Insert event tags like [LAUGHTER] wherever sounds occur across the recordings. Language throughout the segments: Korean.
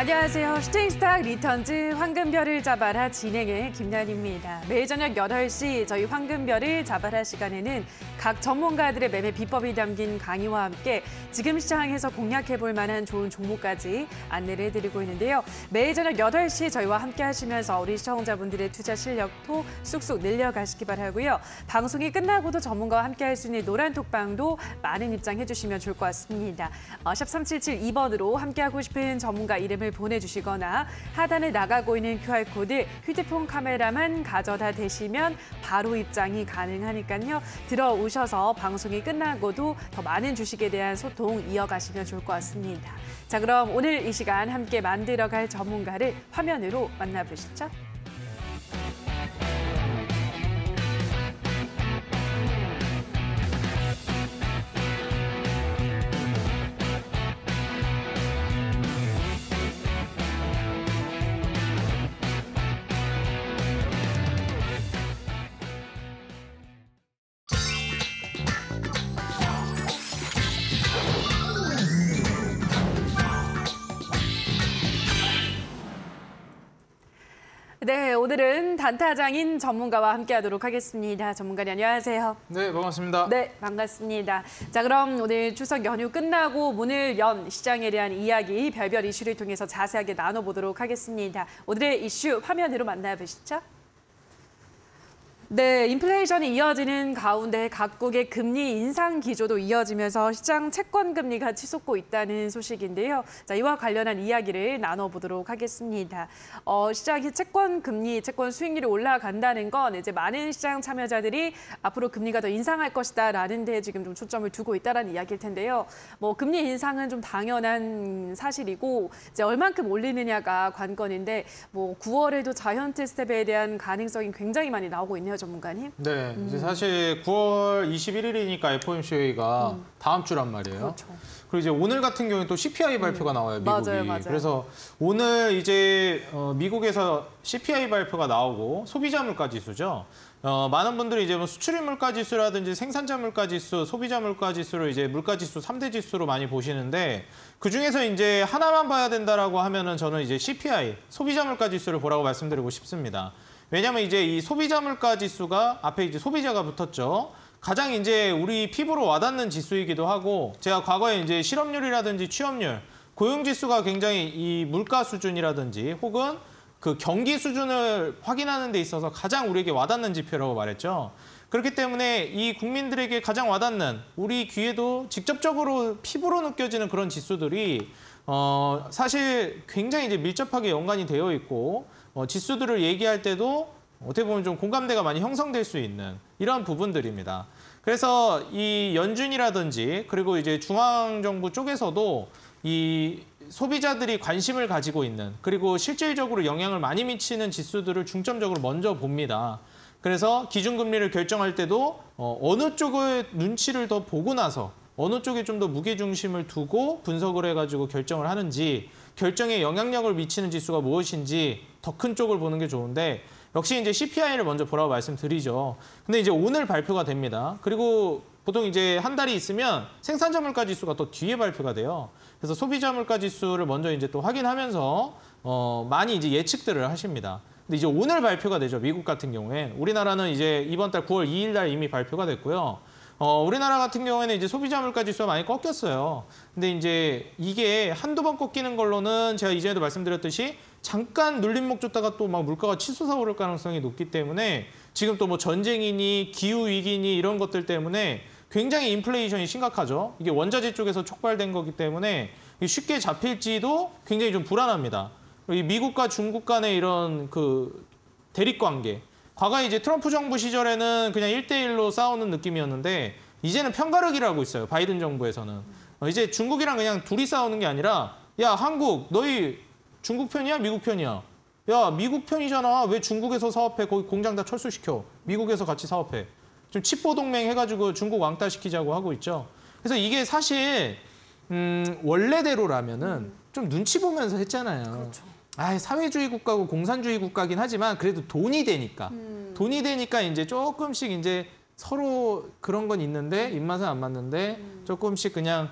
안녕하세요. 슈팅스타 리턴즈 황금별을 잡아라 진행의 김난입니다. 매일 저녁 8시 저희 황금별을 잡아라 시간에는 각 전문가들의 매매 비법이 담긴 강의와 함께 지금 시장에서 공략해볼 만한 좋은 종목까지 안내를 해드리고 있는데요. 매일 저녁 8시 저희와 함께 하시면서 우리 시청자분들의 투자 실력도 쑥쑥 늘려가시기 바라고요. 방송이 끝나고도 전문가와 함께 할 수 있는 노란톡방도 많은 입장해주시면 좋을 것 같습니다. 어, 샵 3772번으로 함께하고 싶은 전문가 이름을 말씀을 보내주시거나 하단에 나가고 있는 QR코드 휴대폰 카메라만 가져다 대시면 바로 입장이 가능하니까요. 들어오셔서 방송이 끝나고도 더 많은 주식에 대한 소통 이어가시면 좋을 것 같습니다. 자, 그럼 오늘 이 시간 함께 만들어갈 전문가를 화면으로 만나보시죠. 네, 오늘은 단타장인 전문가와 함께하도록 하겠습니다. 전문가님 안녕하세요. 네, 반갑습니다. 네, 반갑습니다. 자, 그럼 오늘 추석 연휴 끝나고 문을 연 시장에 대한 이야기 별별 이슈를 통해서 자세하게 나눠보도록 하겠습니다. 오늘의 이슈 화면으로 만나보시죠. 네, 인플레이션이 이어지는 가운데 각국의 금리 인상 기조도 이어지면서 시장 채권 금리가 치솟고 있다는 소식인데요. 자, 이와 관련한 이야기를 나눠보도록 하겠습니다. 어, 시장이 채권 금리, 채권 수익률이 올라간다는 건 이제 많은 시장 참여자들이 앞으로 금리가 더 인상할 것이다라는 데 지금 좀 초점을 두고 있다는 이야기일 텐데요. 뭐 금리 인상은 좀 당연한 사실이고 이제 얼만큼 올리느냐가 관건인데 뭐 9월에도 자연언 스텝에 대한 가능성이 굉장히 많이 나오고 있네요. 전문가님. 네, 음. 이제 사실 9월 21일이니까 FOMC가 음. 다음 주란 말이에요. 그렇죠. 그리고 이제 오늘 같은 경우는 또 CPI 음. 발표가 음. 나와요, 미국이. 맞아요, 맞아요. 그래서 오늘 이제 어, 미국에서 CPI 발표가 나오고 소비자 물가 지수죠. 어, 많은 분들이 이제 뭐 수출입 물가 지수라든지 생산자 물가 지수, 소비자 물가 지수를 이제 물가 지수 삼대 지수로 많이 보시는데 그 중에서 이제 하나만 봐야 된다라고 하면은 저는 이제 CPI, 소비자 물가 지수를 보라고 말씀드리고 싶습니다. 왜냐면 이제 이 소비자 물가 지수가 앞에 이제 소비자가 붙었죠. 가장 이제 우리 피부로 와닿는 지수이기도 하고 제가 과거에 이제 실업률이라든지 취업률, 고용 지수가 굉장히 이 물가 수준이라든지 혹은 그 경기 수준을 확인하는 데 있어서 가장 우리에게 와닿는 지표라고 말했죠. 그렇기 때문에 이 국민들에게 가장 와닿는 우리 귀에도 직접적으로 피부로 느껴지는 그런 지수들이 어 사실 굉장히 이제 밀접하게 연관이 되어 있고 어, 지수들을 얘기할 때도 어떻게 보면 좀 공감대가 많이 형성될 수 있는 이런 부분들입니다. 그래서 이 연준이라든지 그리고 이제 중앙정부 쪽에서도 이 소비자들이 관심을 가지고 있는 그리고 실질적으로 영향을 많이 미치는 지수들을 중점적으로 먼저 봅니다. 그래서 기준금리를 결정할 때도 어, 어느 쪽의 눈치를 더 보고 나서 어느 쪽에 좀 더 무게중심을 두고 분석을 해가지고 결정을 하는지 결정에 영향력을 미치는 지수가 무엇인지 더 큰 쪽을 보는 게 좋은데 역시 이제 CPI를 먼저 보라고 말씀드리죠. 근데 이제 오늘 발표가 됩니다. 그리고 보통 이제 한 달이 있으면 생산자 물가 지수가 또 뒤에 발표가 돼요. 그래서 소비자 물가 지수를 먼저 이제 또 확인하면서 어 많이 이제 예측들을 하십니다. 근데 이제 오늘 발표가 되죠. 미국 같은 경우엔 우리나라는 이제 이번 달 9월 2일 날 이미 발표가 됐고요. 어, 우리나라 같은 경우에는 이제 소비자 물가 지수가 많이 꺾였어요. 근데 이제 이게 한두 번 꺾이는 걸로는 제가 이전에도 말씀드렸듯이 잠깐 눌림목 줬다가 또 막 물가가 치솟아 오를 가능성이 높기 때문에 지금 또 뭐 전쟁이니 기후 위기니 이런 것들 때문에 굉장히 인플레이션이 심각하죠. 이게 원자재 쪽에서 촉발된 거기 때문에 쉽게 잡힐지도 굉장히 좀 불안합니다. 미국과 중국 간의 이런 그 대립 관계 과거 에 이제 트럼프 정부 시절에는 그냥 일대일로 싸우는 느낌이었는데 이제는 편가르기를하고 있어요. 바이든 정부에서는. 어, 이제 중국이랑 그냥 둘이 싸우는 게 아니라 야 한국 너희 중국 편이야 미국 편이야 야 미국 편이잖아 왜 중국에서 사업해 거기 공장 다 철수시켜 미국에서 같이 사업해 좀금 칩보 동맹 해가지고 중국 왕따 시키자고 하고 있죠 그래서 이게 사실 음 원래대로라면은 좀 눈치 보면서 했잖아요 그렇죠. 아, 사회주의 국가고 공산주의 국가긴 하지만 그래도 돈이 되니까 음. 돈이 되니까 이제 조금씩 이제 서로 그런 건 있는데 입맛은 안 맞는데 음. 조금씩 그냥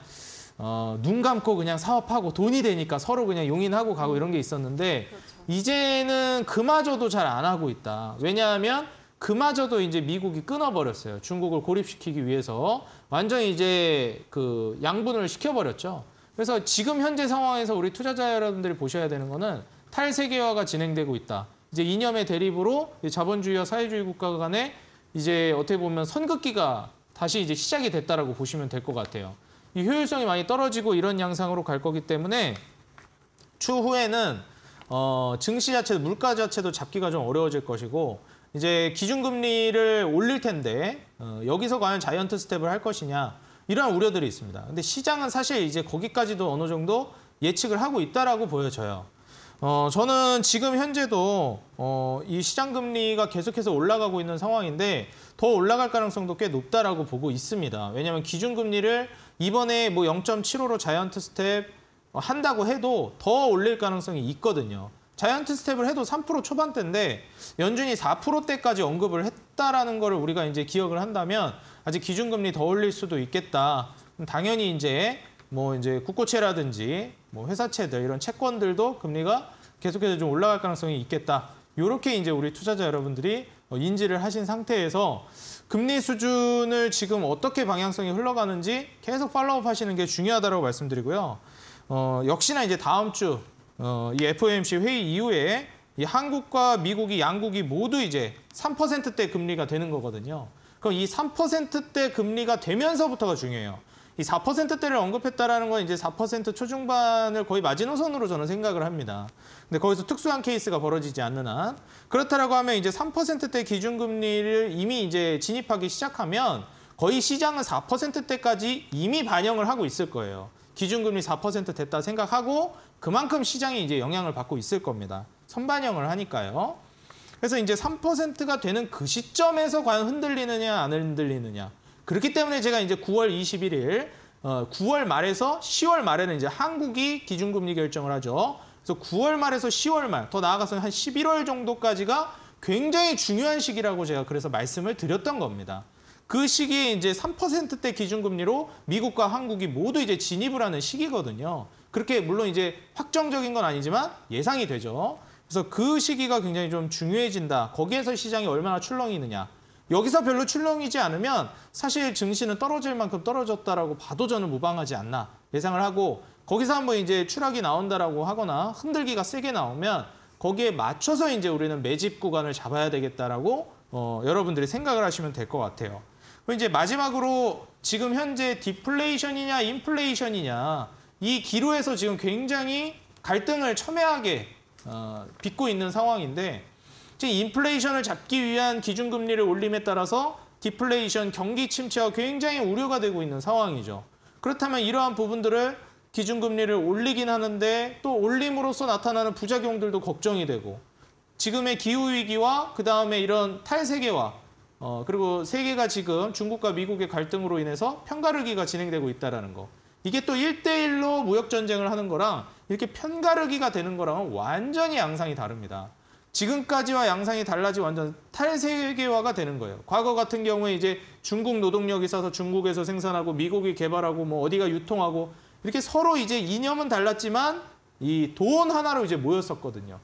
어, 눈 감고 그냥 사업하고 돈이 되니까 서로 그냥 용인하고 가고 음. 이런 게 있었는데 그렇죠. 이제는 그마저도 잘 안 하고 있다. 왜냐하면 그마저도 이제 미국이 끊어버렸어요. 중국을 고립시키기 위해서 완전히 이제 그 양분을 시켜버렸죠. 그래서 지금 현재 상황에서 우리 투자자 여러분들이 보셔야 되는 거는 탈세계화가 진행되고 있다. 이제 이념의 대립으로 자본주의와 사회주의 국가 간에 이제 어떻게 보면 선긋기가 다시 이제 시작이 됐다라고 보시면 될 것 같아요. 이 효율성이 많이 떨어지고 이런 양상으로 갈 거기 때문에 추후에는 어, 증시 자체도 물가 자체도 잡기가 좀 어려워질 것이고 이제 기준금리를 올릴 텐데 어, 여기서 과연 자이언트 스텝을 할 것이냐 이러한 우려들이 있습니다. 근데 시장은 사실 이제 거기까지도 어느 정도 예측을 하고 있다라고 보여져요. 어, 저는 지금 현재도 어, 이 시장 금리가 계속해서 올라가고 있는 상황인데 더 올라갈 가능성도 꽤 높다라고 보고 있습니다. 왜냐하면 기준 금리를 이번에 뭐 0.75로 자이언트 스텝 한다고 해도 더 올릴 가능성이 있거든요. 자이언트 스텝을 해도 3% 초반대인데 연준이 4%대까지 언급을 했다라는 거를 우리가 이제 기억을 한다면 아직 기준금리 더 올릴 수도 있겠다. 당연히 이제 뭐 이제 국고채라든지 뭐 회사채들 이런 채권들도 금리가 계속해서 좀 올라갈 가능성이 있겠다. 이렇게 이제 우리 투자자 여러분들이 어, 인지를 하신 상태에서 금리 수준을 지금 어떻게 방향성이 흘러가는지 계속 팔로우업 하시는 게 중요하다고 말씀드리고요. 어, 역시나 이제 다음 주, 어, 이 FOMC 회의 이후에 이 한국과 미국이 양국이 모두 이제 3%대 금리가 되는 거거든요. 그럼 이 3%대 금리가 되면서부터가 중요해요. 이 4%대를 언급했다라는 건 이제 4% 초중반을 거의 마지노선으로 저는 생각을 합니다. 근데 거기서 특수한 케이스가 벌어지지 않는 한 그렇다라고 하면 이제 3%대 기준금리를 이미 이제 진입하기 시작하면 거의 시장은 4%대까지 이미 반영을 하고 있을 거예요. 기준금리 4% 됐다 생각하고 그만큼 시장이 이제 영향을 받고 있을 겁니다. 선반영을 하니까요. 그래서 이제 3%가 되는 그 시점에서 과연 흔들리느냐 안 흔들리느냐 그렇기 때문에 제가 이제 9월 21일, 어, 9월 말에서 10월 말에는 이제 한국이 기준금리 결정을 하죠. 그래서 9월 말에서 10월 말, 더 나아가서 는한 11월 정도까지가 굉장히 중요한 시기라고 제가 그래서 말씀을 드렸던 겁니다. 그 시기에 이제 3%대 기준금리로 미국과 한국이 모두 이제 진입을 하는 시기거든요. 그렇게 물론 이제 확정적인 건 아니지만 예상이 되죠. 그래서 그 시기가 굉장히 좀 중요해진다. 거기에서 시장이 얼마나 출렁이느냐. 여기서 별로 출렁이지 않으면 사실 증시는 떨어질 만큼 떨어졌다라고 봐도 저는 무방하지 않나 예상을 하고 거기서 한번 이제 추락이 나온다라고 하거나 흔들기가 세게 나오면 거기에 맞춰서 이제 우리는 매집 구간을 잡아야 되겠다라고 어, 여러분들이 생각을 하시면 될 것 같아요. 이제 마지막으로 지금 현재 디플레이션이냐 인플레이션이냐 이 기로에서 지금 굉장히 갈등을 첨예하게 어, 빚고 있는 상황인데 즉 인플레이션을 잡기 위한 기준금리를 올림에 따라서 디플레이션, 경기 침체와 굉장히 우려가 되고 있는 상황이죠. 그렇다면 이러한 부분들을 기준금리를 올리긴 하는데 또 올림으로써 나타나는 부작용들도 걱정이 되고 지금의 기후위기와 그다음에 이런 탈세계와 어, 그리고 세계가 지금 중국과 미국의 갈등으로 인해서 편가르기가 진행되고 있다는 거. 이게 또 1대1로 무역전쟁을 하는 거랑 이렇게 편가르기가 되는 거랑은 완전히 양상이 다릅니다. 지금까지와 양상이 달라지 완전 탈세계화가 되는 거예요. 과거 같은 경우에 이제 중국 노동력이 싸서 중국에서 생산하고 미국이 개발하고 뭐 어디가 유통하고 이렇게 서로 이제 이념은 달랐지만 이 돈 하나로 이제 모였었거든요.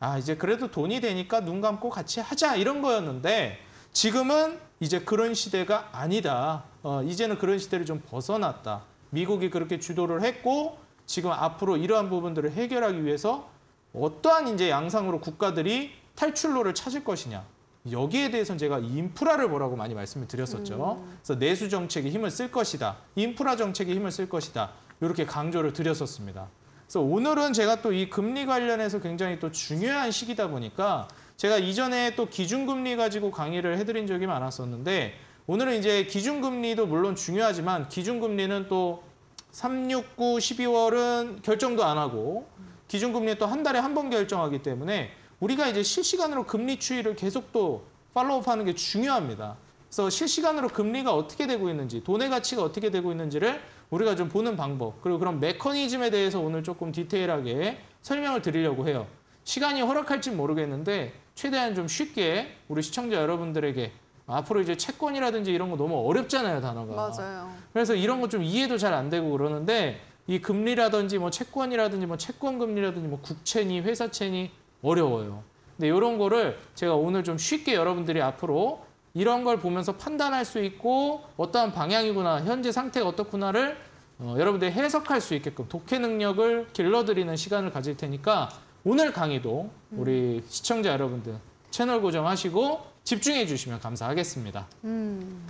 아 이제 그래도 돈이 되니까 눈 감고 같이 하자 이런 거였는데 지금은 이제 그런 시대가 아니다. 어, 이제는 그런 시대를 좀 벗어났다. 미국이 그렇게 주도를 했고 지금 앞으로 이러한 부분들을 해결하기 위해서 어떠한 이제 양상으로 국가들이 탈출로를 찾을 것이냐. 여기에 대해서는 제가 인프라를 뭐라고 많이 말씀을 드렸었죠. 음. 그래서 내수 정책에 힘을 쓸 것이다. 인프라 정책에 힘을 쓸 것이다. 이렇게 강조를 드렸었습니다. 그래서 오늘은 제가 또 이 금리 관련해서 굉장히 또 중요한 시기다 보니까 제가 이전에 또 기준금리 가지고 강의를 해드린 적이 많았었는데 오늘은 이제 기준금리도 물론 중요하지만 기준금리는 또 3, 6, 9, 12월은 결정도 안 하고 기준금리 또한 달에 한 번 결정하기 때문에 우리가 이제 실시간으로 금리 추이를 계속 또 팔로우업하는 게 중요합니다. 그래서 실시간으로 금리가 어떻게 되고 있는지, 돈의 가치가 어떻게 되고 있는지를 우리가 좀 보는 방법, 그리고 그런 메커니즘에 대해서 오늘 조금 디테일하게 설명을 드리려고 해요. 시간이 허락할지 모르겠는데 최대한 좀 쉽게 우리 시청자 여러분들에게 앞으로 이제 채권이라든지 이런 거 너무 어렵잖아요, 단어가. 맞아요. 그래서 이런 거 좀 이해도 잘 안 되고 그러는데 이 금리라든지 뭐 채권이라든지 뭐 채권 금리라든지 뭐 국채니 회사채니 어려워요. 근데 이런 거를 제가 오늘 좀 쉽게 여러분들이 앞으로 이런 걸 보면서 판단할 수 있고 어떠한 방향이구나 현재 상태가 어떻구나를 어, 여러분들이 해석할 수 있게끔 독해 능력을 길러드리는 시간을 가질 테니까 오늘 강의도 음. 우리 음. 시청자 여러분들 채널 고정하시고 집중해 주시면 감사하겠습니다. 음.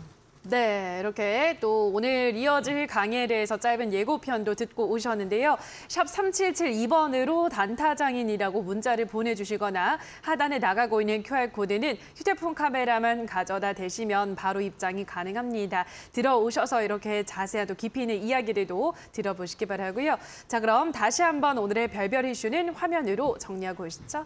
네, 이렇게 또 오늘 이어질 강의에 대해서 짧은 예고편도 듣고 오셨는데요. 샵 3772번으로 단타장인이라고 문자를 보내주시거나 하단에 나가고 있는 QR코드는 휴대폰 카메라만 가져다 대시면 바로 입장이 가능합니다. 들어오셔서 이렇게 자세하고 깊이 있는 이야기들도 들어보시기 바라고요. 자, 그럼 다시 한번 오늘의 별별 이슈는 화면으로 정리하고 오시죠.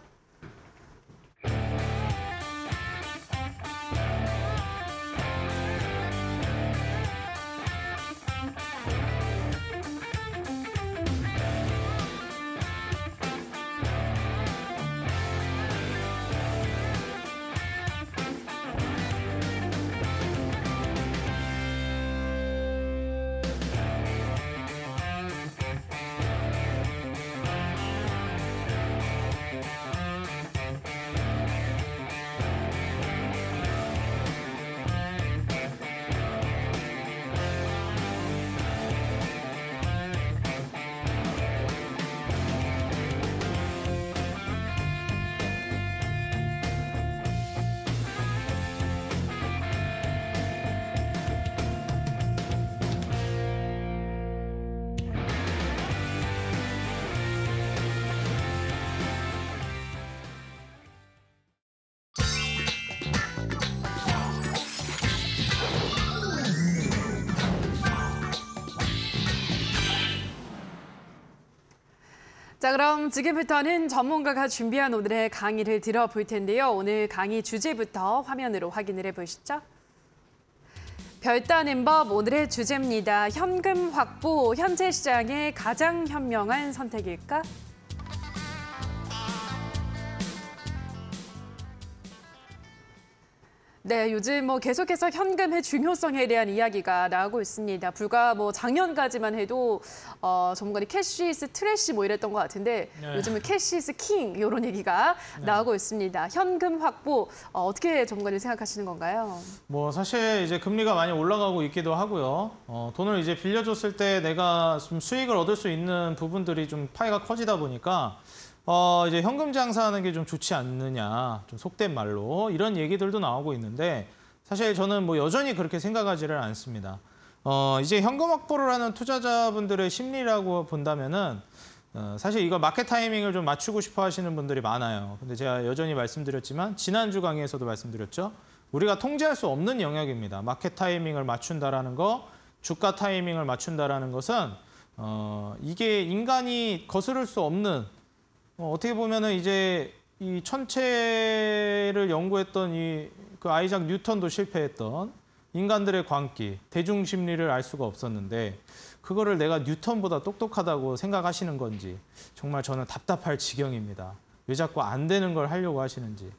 자, 그럼 지금부터는 전문가가 준비한 오늘의 강의를 들어볼 텐데요. 오늘 강의 주제부터 화면으로 확인을 해보시죠. 별다른 법 오늘의 주제입니다. 현금 확보, 현재 시장의 가장 현명한 선택일까? 네, 요즘 뭐 계속해서 현금의 중요성에 대한 이야기가 나오고 있습니다. 불과 뭐 작년까지만 해도 어, 전문가들 캐시 스 트래시 뭐 이랬던 것 같은데 네. 요즘은 캐시 스킹 이런 얘기가 네. 나오고 있습니다. 현금 확보 어, 떻게 전문가님 생각하시는 건가요? 뭐 사실 이제 금리가 많이 올라가고 있기도 하고요. 어, 돈을 이제 빌려줬을 때 내가 좀 수익을 얻을 수 있는 부분들이 좀 파이가 커지다 보니까 어, 이제 현금 장사하는 게 좀 좋지 않느냐, 좀 속된 말로 이런 얘기들도 나오고 있는데 사실 저는 뭐 여전히 그렇게 생각하지를 않습니다. 어, 이제 현금 확보를 하는 투자자분들의 심리라고 본다면은 어, 사실 이거 마켓 타이밍을 좀 맞추고 싶어 하시는 분들이 많아요. 근데 제가 여전히 말씀드렸지만 지난주 강의에서도 말씀드렸죠. 우리가 통제할 수 없는 영역입니다. 마켓 타이밍을 맞춘다라는 거, 주가 타이밍을 맞춘다라는 것은 어, 이게 인간이 거스를 수 없는 어, 떻게 보면은 이제 이 천체를 연구했던 이 그 아이작 뉴턴도 실패했던 인간들의 광기, 대중 심리를 알 수가 없었는데 그거를 내가 뉴턴보다 똑똑하다고 생각하시는 건지 정말 저는 답답할 지경입니다. 왜 자꾸 안 되는 걸 하려고 하시는지.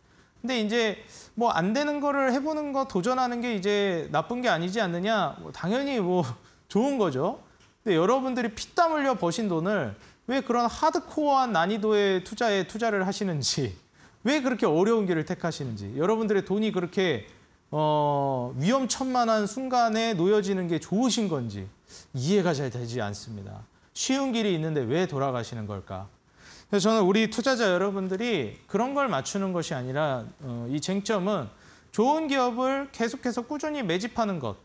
근데 이제 뭐 안 되는 거를 해보는 거 도전하는 게 이제 나쁜 게 아니지 않느냐? 뭐 당연히 뭐 [LAUGHS] 좋은 거죠. 근데 여러분들이 피땀 흘려 버신 돈을 왜 그런 하드코어한 난이도의 투자에 투자를 하시는지 왜 그렇게 어려운 길을 택하시는지 여러분들의 돈이 그렇게 어, 위험천만한 순간에 놓여지는 게 좋으신 건지 이해가 잘 되지 않습니다. 쉬운 길이 있는데 왜 돌아가시는 걸까? 그래서 저는 우리 투자자 여러분들이 그런 걸 맞추는 것이 아니라 어, 이 쟁점은 좋은 기업을 계속해서 꾸준히 매집하는 것.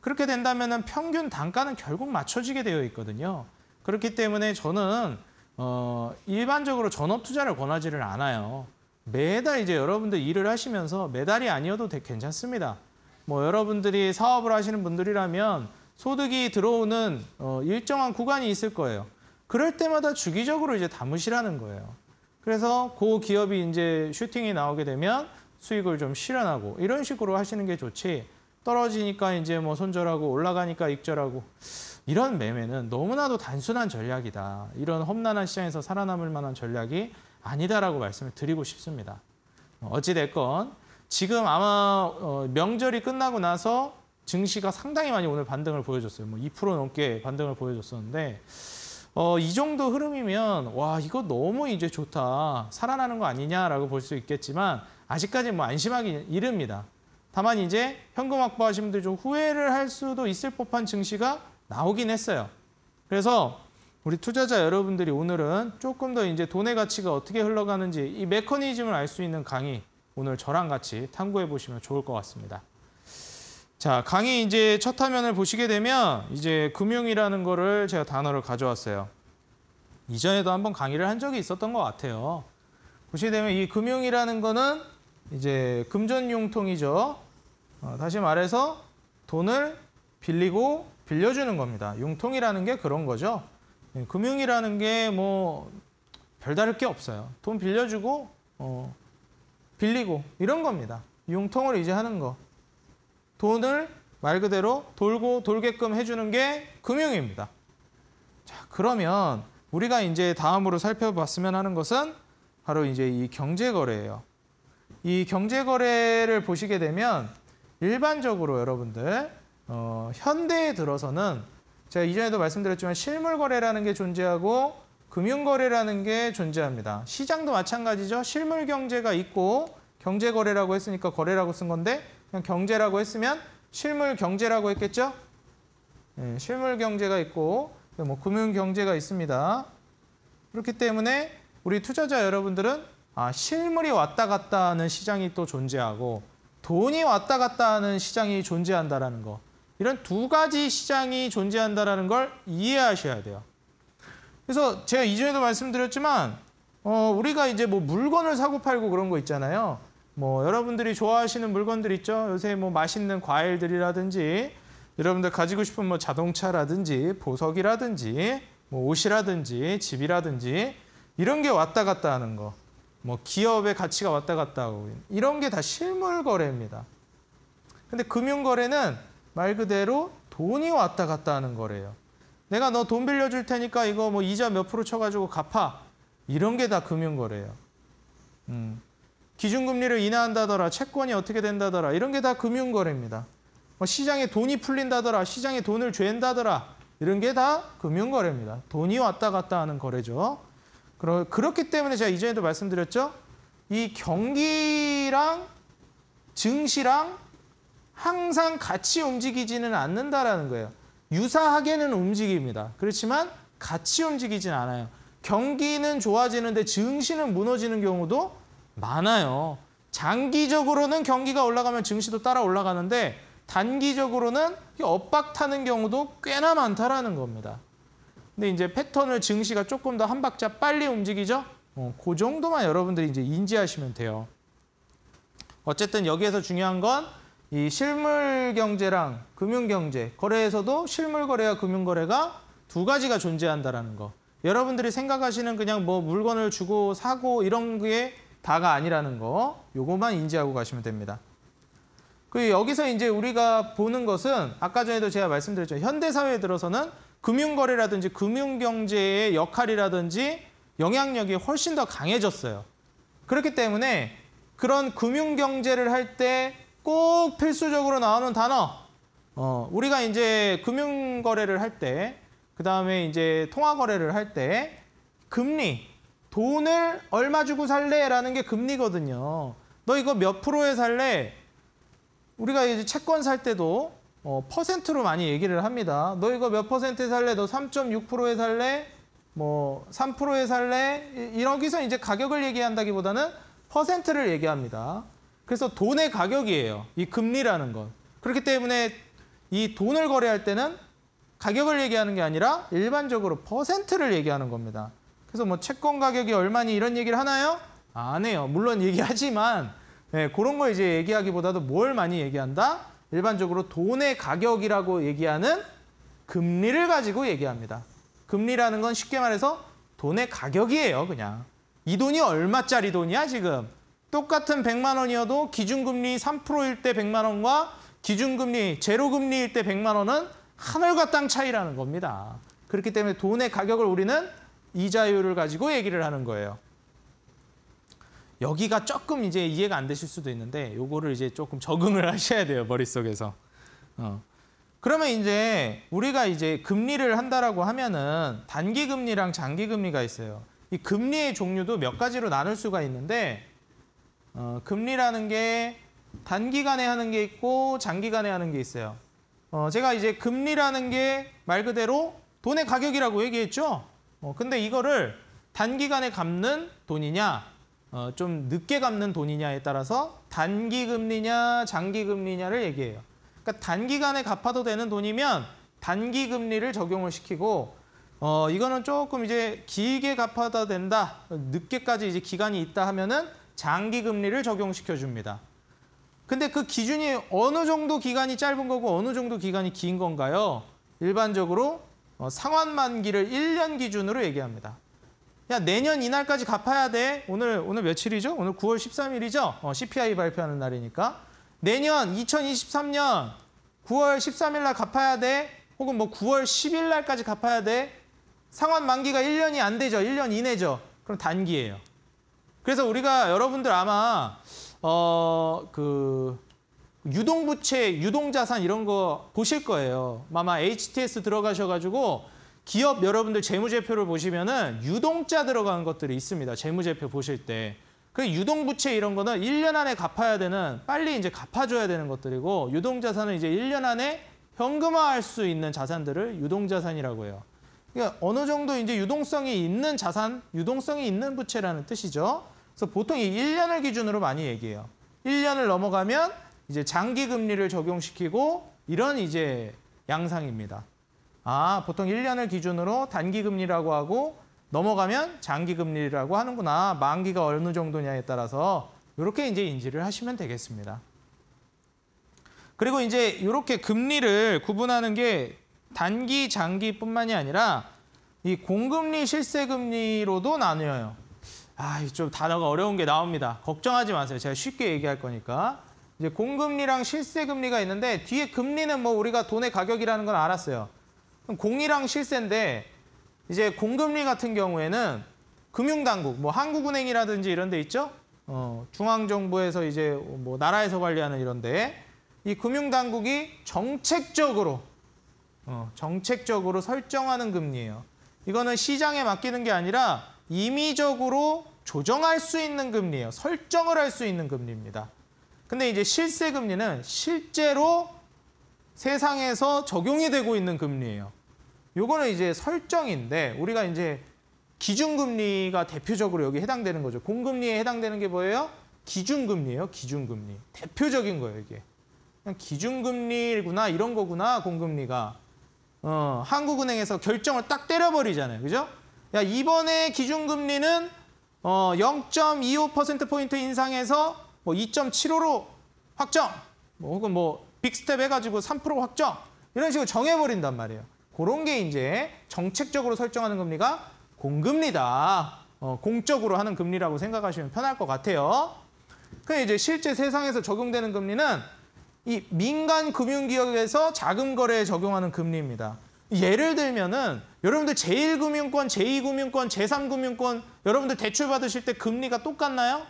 그렇게 된다면 평균 단가는 결국 맞춰지게 되어 있거든요. 그렇기 때문에 저는 어, 일반적으로 전업 투자를 권하지를 않아요. 매달 이제 여러분들 일을 하시면서 매달이 아니어도 되, 괜찮습니다. 뭐 여러분들이 사업을 하시는 분들이라면 소득이 들어오는 어, 일정한 구간이 있을 거예요. 그럴 때마다 주기적으로 이제 담으시라는 거예요. 그래서 그 기업이 이제 슈팅이 나오게 되면 수익을 좀 실현하고 이런 식으로 하시는 게 좋지 떨어지니까 이제 뭐 손절하고 올라가니까 익절하고 이런 매매는 너무나도 단순한 전략이다. 이런 험난한 시장에서 살아남을 만한 전략이 아니다라고 말씀을 드리고 싶습니다. 어찌됐건 지금 아마 어, 명절이 끝나고 나서 증시가 상당히 많이 오늘 반등을 보여줬어요. 뭐 2% 넘게 반등을 보여줬었는데 어, 이 정도 흐름이면 와 이거 너무 이제 좋다 살아나는 거 아니냐라고 볼 수 있겠지만 아직까지 뭐 안심하기 이릅니다. 다만 이제 현금 확보하시면좀 후회를 할 수도 있을 법한 증시가 나오긴 했어요. 그래서 우리 투자자 여러분들이 오늘은 조금 더 이제 돈의 가치가 어떻게 흘러가는지 이 메커니즘을 알 수 있는 강의 오늘 저랑 같이 탐구해 보시면 좋을 것 같습니다. 자, 강의 이제 첫 화면을 보시게 되면 이제 금융이라는 거를 제가 단어를 가져왔어요. 이전에도 한번 강의를 한 적이 있었던 것 같아요. 보시게 되면 이 금융이라는 거는 이제 금전용통이죠 어, 다시 말해서 돈을 빌리고 빌려주는 겁니다. 융통이라는 게 그런 거죠. 예, 금융이라는 게 뭐 별다를 게 없어요. 돈 빌려주고 어, 빌리고 이런 겁니다. 융통을 이제 하는 거. 돈을 말 그대로 돌고 돌게끔 해주는 게 금융입니다. 자, 그러면 우리가 이제 다음으로 살펴봤으면 하는 것은 바로 이제 이 경제거래예요. 이 경제거래를 보시게 되면 일반적으로 여러분들 어, 현대에 들어서는 제가 이전에도 말씀드렸지만 실물 거래라는 게 존재하고 금융 거래라는 게 존재합니다. 시장도 마찬가지죠. 실물 경제가 있고 경제 거래라고 했으니까 거래라고 쓴 건데 그냥 경제라고 했으면 실물 경제라고 했겠죠? 네, 실물 경제가 있고 뭐 금융 경제가 있습니다. 그렇기 때문에 우리 투자자 여러분들은 아, 실물이 왔다 갔다 하는 시장이 또 존재하고 돈이 왔다 갔다 하는 시장이 존재한다라는 거. 이런 두 가지 시장이 존재한다라는 걸 이해하셔야 돼요. 그래서 제가 이전에도 말씀드렸지만 어, 우리가 이제 뭐 물건을 사고 팔고 그런 거 있잖아요. 뭐 여러분들이 좋아하시는 물건들 있죠. 요새 뭐 맛있는 과일들이라든지 여러분들 가지고 싶은 뭐 자동차라든지 보석이라든지 뭐 옷이라든지 집이라든지 이런 게 왔다 갔다 하는 거. 뭐 기업의 가치가 왔다 갔다 하고 이런 게 다 실물 거래입니다. 근데 금융 거래는 말 그대로 돈이 왔다 갔다 하는 거래요. 내가 너 돈 빌려줄 테니까 이거 뭐 이자 몇 프로 쳐가지고 갚아. 이런 게 다 금융거래예요. 음. 기준금리를 인하한다더라, 채권이 어떻게 된다더라, 이런 게 다 금융거래입니다. 뭐 시장에 돈이 풀린다더라, 시장에 돈을 죄인다더라, 이런 게 다 금융거래입니다. 돈이 왔다 갔다 하는 거래죠. 그러, 그렇기 때문에 제가 이전에도 말씀드렸죠. 이 경기랑 증시랑 항상 같이 움직이지는 않는다라는 거예요. 유사하게는 움직입니다. 그렇지만 같이 움직이진 않아요. 경기는 좋아지는데 증시는 무너지는 경우도 많아요. 장기적으로는 경기가 올라가면 증시도 따라 올라가는데 단기적으로는 엇박 타는 경우도 꽤나 많다라는 겁니다. 근데 이제 패턴을 증시가 조금 더 한 박자 빨리 움직이죠? 어, 그 정도만 여러분들이 이제 인지하시면 돼요. 어쨌든 여기에서 중요한 건이 실물 경제랑 금융 경제 거래에서도 실물 거래와 금융 거래가 두 가지가 존재한다라는 거. 여러분들이 생각하시는 그냥 뭐 물건을 주고 사고 이런 게 다가 아니라는 거. 요거만 인지하고 가시면 됩니다. 그 여기서 이제 우리가 보는 것은 아까 전에도 제가 말씀드렸죠. 현대 사회에 들어서는 금융 거래라든지 금융 경제의 역할이라든지 영향력이 훨씬 더 강해졌어요. 그렇기 때문에 그런 금융 경제를 할때 꼭 필수적으로 나오는 단어. 어, 우리가 이제 금융 거래를 할 때, 그 다음에 이제 통화 거래를 할 때, 금리, 돈을 얼마 주고 살래라는 게 금리거든요. 너 이거 몇 프로에 살래? 우리가 이제 채권 살 때도 어, 퍼센트로 많이 얘기를 합니다. 너 이거 몇 퍼센트에 살래? 너 3.6%에 살래? 뭐 3%에 살래? 이러기서 이제 가격을 얘기한다기보다는 퍼센트를 얘기합니다. 그래서 돈의 가격이에요. 이 금리라는 건. 그렇기 때문에 이 돈을 거래할 때는 가격을 얘기하는 게 아니라 일반적으로 퍼센트를 얘기하는 겁니다. 그래서 뭐 채권 가격이 얼마니 이런 얘기를 하나요? 안 해요. 물론 얘기하지만 네, 그런 거 이제 얘기하기보다도 뭘 많이 얘기한다? 일반적으로 돈의 가격이라고 얘기하는 금리를 가지고 얘기합니다. 금리라는 건 쉽게 말해서 돈의 가격이에요, 그냥. 이 돈이 얼마짜리 돈이야, 지금? 똑같은 100만 원이어도 기준금리 3%일 때 100만 원과 기준금리 제로금리일 때 100만 원은 하늘과 땅 차이라는 겁니다. 그렇기 때문에 돈의 가격을 우리는 이자율을 가지고 얘기를 하는 거예요. 여기가 조금 이제 이해가 안 되실 수도 있는데 요거를 이제 조금 적응을 [LAUGHS] 하셔야 돼요. 머릿속에서. 어. 그러면 이제 우리가 이제 금리를 한다라고 하면은 단기 금리랑 장기 금리가 있어요. 이 금리의 종류도 몇 가지로 나눌 수가 있는데 어, 금리라는 게 단기간에 하는 게 있고 장기간에 하는 게 있어요. 어, 제가 이제 금리라는 게 말 그대로 돈의 가격이라고 얘기했죠. 어, 근데 이거를 단기간에 갚는 돈이냐, 어, 좀 늦게 갚는 돈이냐에 따라서 단기 금리냐, 장기 금리냐를 얘기해요. 그러니까 단기간에 갚아도 되는 돈이면 단기 금리를 적용을 시키고 어, 이거는 조금 이제 길게 갚아도 된다, 늦게까지 이제 기간이 있다 하면은 장기 금리를 적용시켜 줍니다. 근데 그 기준이 어느 정도 기간이 짧은 거고 어느 정도 기간이 긴 건가요? 일반적으로 어, 상환 만기를 1년 기준으로 얘기합니다. 야 내년 이날까지 갚아야 돼. 오늘 오늘 며칠이죠? 오늘 9월 13일이죠? 어, CPI 발표하는 날이니까. 내년 2023년 9월 13일 날 갚아야 돼. 혹은 뭐 9월 10일 날까지 갚아야 돼. 상환 만기가 1년이 안 되죠. 1년 이내죠. 그럼 단기예요. 그래서 우리가 여러분들 아마 어 그 유동부채, 유동자산 이런 거 보실 거예요. 아마 HTS 들어가셔가지고 기업 여러분들 재무제표를 보시면은 유동자 들어간 것들이 있습니다. 재무제표 보실 때. 그 유동부채 이런 거는 1년 안에 갚아야 되는 빨리 이제 갚아줘야 되는 것들이고 유동자산은 이제 1년 안에 현금화할 수 있는 자산들을 유동자산이라고 해요. 그러니까 어느 정도 이제 유동성이 있는 자산, 유동성이 있는 부채라는 뜻이죠. 그래서 보통 이 1년을 기준으로 많이 얘기해요. 1년을 넘어가면 이제 장기 금리를 적용시키고 이런 이제 양상입니다. 아, 보통 1년을 기준으로 단기 금리라고 하고 넘어가면 장기 금리라고 하는구나. 만기가 어느 정도냐에 따라서 이렇게 이제 인지를 하시면 되겠습니다. 그리고 이제 이렇게 금리를 구분하는 게 단기, 장기뿐만이 아니라 이 공금리, 실세금리로도 나뉘어요. 아, 좀 단어가 어려운 게 나옵니다. 걱정하지 마세요. 제가 쉽게 얘기할 거니까. 이제 공금리랑 실세금리가 있는데 뒤에 금리는 뭐 우리가 돈의 가격이라는 건 알았어요. 공이랑 실세인데 이제 공금리 같은 경우에는 금융당국, 뭐 한국은행이라든지 이런 데 있죠? 어, 중앙정부에서 이제 뭐 나라에서 관리하는 이런 데에 이 금융당국이 정책적으로 어, 정책적으로 설정하는 금리예요. 이거는 시장에 맡기는 게 아니라 임의적으로 조정할 수 있는 금리예요. 설정을 할 수 있는 금리입니다. 근데 이제 실세 금리는 실제로 세상에서 적용이 되고 있는 금리예요. 요거는 이제 설정인데 우리가 이제 기준금리가 대표적으로 여기 해당되는 거죠. 공금리에 해당되는 게 뭐예요? 기준금리예요. 기준금리. 대표적인 거예요, 이게. 그냥 기준금리구나 이런 거구나 공금리가. 어, 한국은행에서 결정을 딱 때려버리잖아요. 그죠? 야, 이번에 기준금리는 어, 0.25%포인트 인상해서 뭐 2.75로 확정, 뭐 혹은 뭐 빅스텝 해가지고 3% 확정, 이런 식으로 정해버린단 말이에요. 그런 게 이제 정책적으로 설정하는 금리가 공금리다. 어, 공적으로 하는 금리라고 생각하시면 편할 것 같아요. 그 이제 실제 세상에서 적용되는 금리는 이 민간 금융기업에서 자금 거래에 적용하는 금리입니다. 예를 들면은 여러분들 제1금융권, 제2금융권, 제3금융권 여러분들 대출 받으실 때 금리가 똑같나요?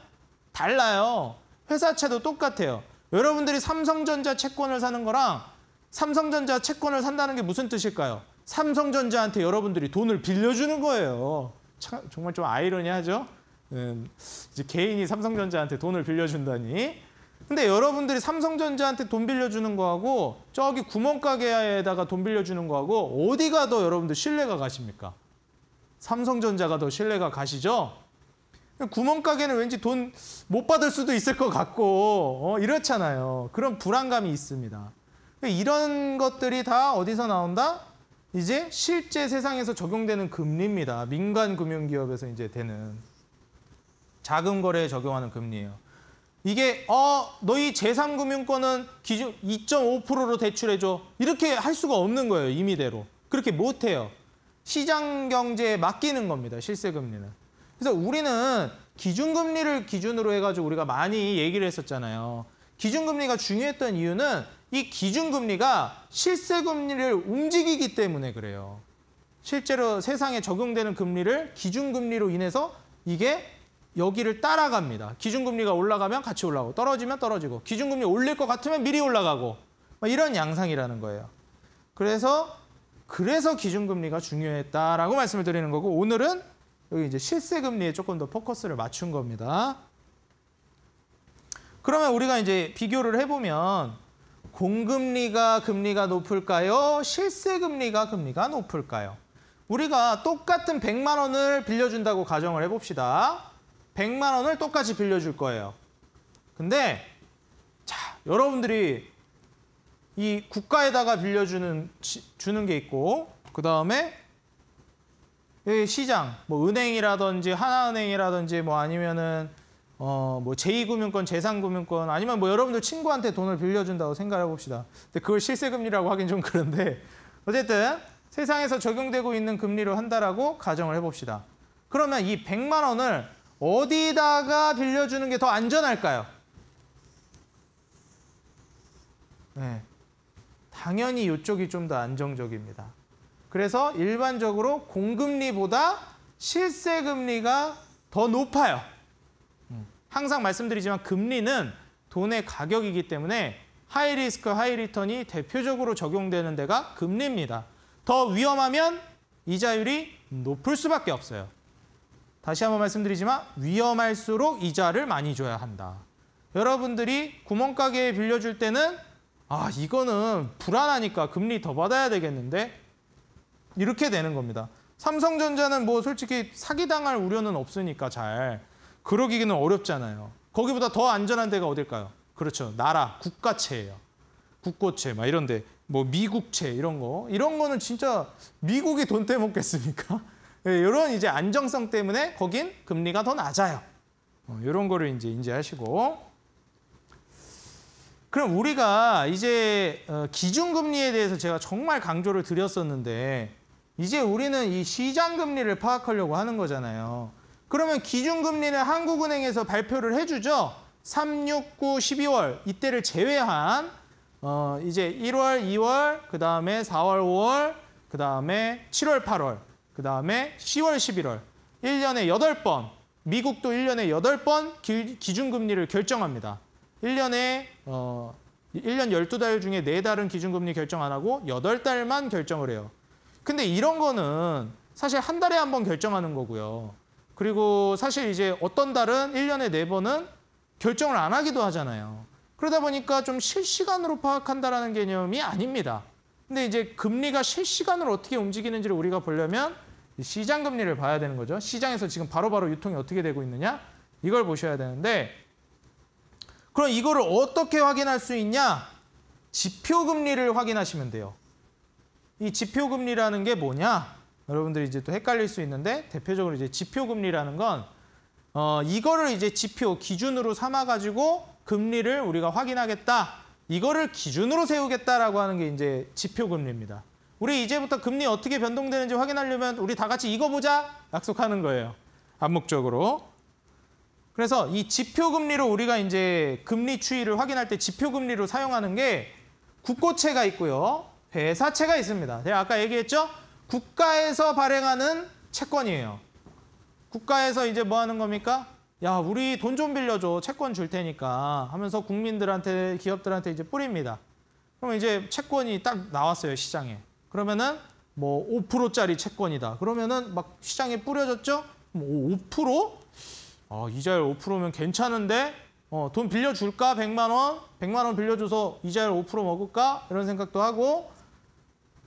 달라요. 회사채도 똑같아요. 여러분들이 삼성전자 채권을 사는 거랑 삼성전자 채권을 산다는 게 무슨 뜻일까요? 삼성전자한테 여러분들이 돈을 빌려주는 거예요. 참, 정말 좀 아이러니하죠? 음, 이제 개인이 삼성전자한테 돈을 빌려준다니. 근데 여러분들이 삼성전자한테 돈 빌려주는 거하고 저기 구멍가게에다가 돈 빌려주는 거하고 어디가 더 여러분들 신뢰가 가십니까? 삼성전자가 더 신뢰가 가시죠? 구멍가게는 왠지 돈 못 받을 수도 있을 것 같고 어, 이렇잖아요. 그런 불안감이 있습니다. 이런 것들이 다 어디서 나온다? 이제 실제 세상에서 적용되는 금리입니다. 민간 금융기업에서 이제 되는 자금 거래에 적용하는 금리예요. 이게 어 너희 제3금융권은 기준 2.5%로 대출해줘 이렇게 할 수가 없는 거예요 임의대로 그렇게 못해요 시장 경제에 맡기는 겁니다 실세금리는 그래서 우리는 기준금리를 기준으로 해가지고 우리가 많이 얘기를 했었잖아요 기준금리가 중요했던 이유는 이 기준금리가 실세금리를 움직이기 때문에 그래요 실제로 세상에 적용되는 금리를 기준금리로 인해서 이게 여기를 따라갑니다. 기준금리가 올라가면 같이 올라가고 떨어지면 떨어지고 기준금리 올릴 것 같으면 미리 올라가고 이런 양상이라는 거예요. 그래서 그래서 기준금리가 중요했다라고 말씀을 드리는 거고 오늘은 여기 이제 실세금리에 조금 더 포커스를 맞춘 겁니다. 그러면 우리가 이제 비교를 해보면 공금리가 금리가 높을까요? 실세금리가 금리가 높을까요? 우리가 똑같은 100만 원을 빌려준다고 가정을 해봅시다. 100만 원을 똑같이 빌려줄 거예요. 근데 자 여러분들이 이 국가에다가 빌려주는 주는 게 있고 그 다음에 시장 뭐 은행이라든지 하나은행이라든지 뭐 아니면은 어뭐 제2금융권 제3금융권 아니면 뭐 여러분들 친구한테 돈을 빌려준다고 생각해 봅시다. 근데 그걸 실세금리라고 하긴 좀 그런데 어쨌든 세상에서 적용되고 있는 금리로 한다라고 가정을 해봅시다. 그러면 이 100만 원을 어디다가 빌려주는 게 더 안전할까요? 네. 당연히 이쪽이 좀 더 안정적입니다. 그래서 일반적으로 공금리보다 실세금리가 더 높아요. 음. 항상 말씀드리지만 금리는 돈의 가격이기 때문에 하이 리스크 하이 리턴이 대표적으로 적용되는 데가 금리입니다. 더 위험하면 이자율이 높을 수밖에 없어요. 다시 한번 말씀드리지만 위험할수록 이자를 많이 줘야 한다. 여러분들이 구멍가게에 빌려줄 때는 아 이거는 불안하니까 금리 더 받아야 되겠는데 이렇게 되는 겁니다. 삼성전자는 뭐 솔직히 사기당할 우려는 없으니까 잘 그러기는 어렵잖아요. 거기보다 더 안전한 데가 어딜까요? 그렇죠. 나라, 국가채예요. 국고채 막 이런데 뭐 미국채 이런 거 이런 거는 진짜 미국이 돈 떼먹겠습니까? 이런 예, 이제 안정성 때문에 거긴 금리가 더 낮아요. 이런 어, 거를 이제 인지하시고 그럼 우리가 이제 어, 기준금리에 대해서 제가 정말 강조를 드렸었는데 이제 우리는 이 시장금리를 파악하려고 하는 거잖아요. 그러면 기준금리는 한국은행에서 발표를 해주죠. 3, 6, 9, 12월 이때를 제외한 어 이제 1월, 2월, 그 다음에 4월, 5월, 그 다음에 7월, 8월 그 다음에 10월, 11월 1년에 8번 미국도 1년에 8번 기준금리를 결정합니다. 1년에 어, 1년 12달 중에 4달은 기준금리 결정 안 하고 8달만 결정을 해요. 근데 이런 거는 사실 한 달에 한 번 결정하는 거고요. 그리고 사실 이제 어떤 달은 1년에 4번은 결정을 안 하기도 하잖아요. 그러다 보니까 좀 실시간으로 파악한다라는 개념이 아닙니다. 근데 이제 금리가 실시간으로 어떻게 움직이는지를 우리가 보려면 시장 금리를 봐야 되는 거죠. 시장에서 지금 바로바로 바로 유통이 어떻게 되고 있느냐 이걸 보셔야 되는데 그럼 이거를 어떻게 확인할 수 있냐? 지표 금리를 확인하시면 돼요. 이 지표 금리라는 게 뭐냐? 여러분들이 이제 또 헷갈릴 수 있는데 대표적으로 이제 지표 금리라는 건 어, 이거를 이제 지표 기준으로 삼아 가지고 금리를 우리가 확인하겠다. 이거를 기준으로 세우겠다라고 하는 게 이제 지표 금리입니다. 우리 이제부터 금리 어떻게 변동되는지 확인하려면 우리 다 같이 이거 보자 약속하는 거예요. 암묵적으로. 그래서 이 지표 금리로 우리가 이제 금리 추이를 확인할 때 지표 금리로 사용하는 게 국고채가 있고요. 회사채가 있습니다. 제가 아까 얘기했죠? 국가에서 발행하는 채권이에요. 국가에서 이제 뭐 하는 겁니까? 야, 우리 돈 좀 빌려줘. 채권 줄 테니까 하면서 국민들한테, 기업들한테 이제 뿌립니다. 그럼 이제 채권이 딱 나왔어요, 시장에. 그러면은 뭐 5%짜리 채권이다. 그러면은 막 시장에 뿌려졌죠? 뭐 5%? 어, 이자율 5%면 괜찮은데 어, 돈 빌려줄까? 100만 원? 100만 원 빌려줘서 이자율 5% 먹을까? 이런 생각도 하고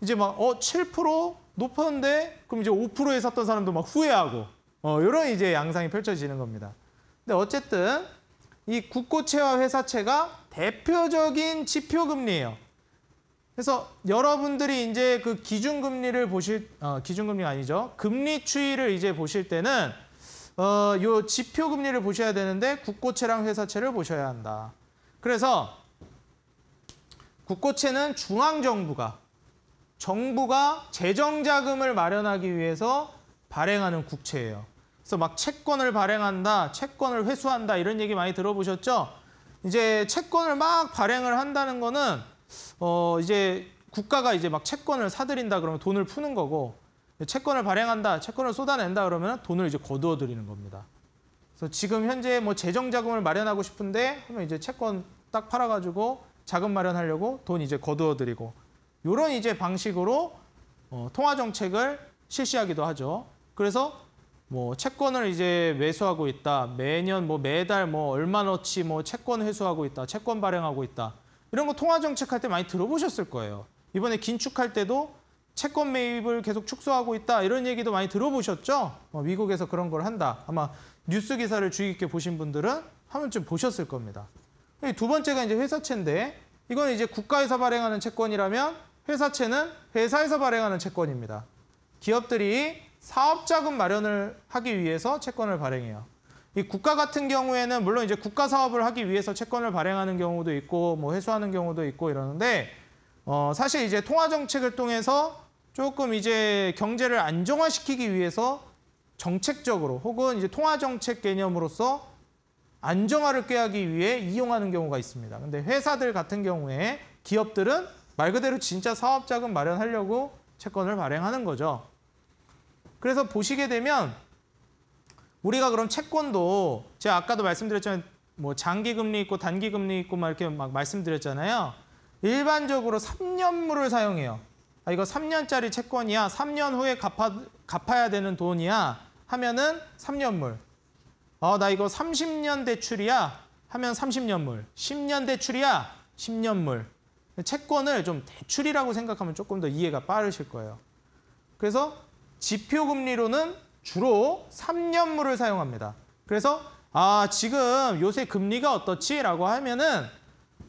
이제 막어7% 높았는데 그럼 이제 5%에 샀던 사람도 막 후회하고 어, 이런 이제 양상이 펼쳐지는 겁니다. 근데 어쨌든 이 국고채와 회사채가 대표적인 지표금리예요. 그래서 여러분들이 이제 그 기준금리를 보실 어, 기준금리 아니죠. 금리 추이를 이제 보실 때는 어, 요 지표 금리를 보셔야 되는데 국고채랑 회사채를 보셔야 한다. 그래서 국고채는 중앙정부가 정부가 재정자금을 마련하기 위해서 발행하는 국채예요. 그래서 막 채권을 발행한다, 채권을 회수한다 이런 얘기 많이 들어보셨죠? 이제 채권을 막 발행을 한다는 거는 어 이제 국가가 이제 막 채권을 사들인다 그러면 돈을 푸는 거고 채권을 발행한다, 채권을 쏟아낸다 그러면 돈을 이제 거두어 드리는 겁니다. 그래서 지금 현재 뭐 재정 자금을 마련하고 싶은데 하면 이제 채권 딱 팔아가지고 자금 마련하려고 돈 이제 거두어 드리고 이런 이제 방식으로 어, 통화 정책을 실시하기도 하죠. 그래서 뭐 채권을 이제 매수하고 있다, 매년 뭐 매달 뭐얼마 넣지 뭐 채권 회수하고 있다, 채권 발행하고 있다. 이런 거 통화 정책할 때 많이 들어보셨을 거예요. 이번에 긴축할 때도 채권 매입을 계속 축소하고 있다 이런 얘기도 많이 들어보셨죠? 뭐 미국에서 그런 걸 한다. 아마 뉴스 기사를 주의 깊게 보신 분들은 한 번쯤 보셨을 겁니다. 두 번째가 이제 회사채인데 이건 이제 국가에서 발행하는 채권이라면 회사채는 회사에서 발행하는 채권입니다. 기업들이 사업 자금 마련을 하기 위해서 채권을 발행해요. 이 국가 같은 경우에는 물론 이제 국가 사업을 하기 위해서 채권을 발행하는 경우도 있고 뭐 회수하는 경우도 있고 이러는데 어 사실 이제 통화 정책을 통해서 조금 이제 경제를 안정화시키기 위해서 정책적으로 혹은 이제 통화 정책 개념으로서 안정화를 꾀하기 위해 이용하는 경우가 있습니다. 근데 회사들 같은 경우에 기업들은 말 그대로 진짜 사업 자금 마련하려고 채권을 발행하는 거죠. 그래서 보시게 되면 우리가 그럼 채권도 제가 아까도 말씀드렸지만 뭐 장기 금리 있고 단기 금리 있고 막 이렇게 막 말씀드렸잖아요. 일반적으로 3년물을 사용해요. 아 이거 3년짜리 채권이야. 3년 후에 갚아 갚아야 되는 돈이야. 하면은 3년물. 어, 나 이거 30년 대출이야. 하면 30년물. 10년 대출이야. 10년물. 채권을 좀 대출이라고 생각하면 조금 더 이해가 빠르실 거예요. 그래서 지표 금리로는 주로 3년물을 사용합니다. 그래서 아 지금 요새 금리가 어떻지라고 하면은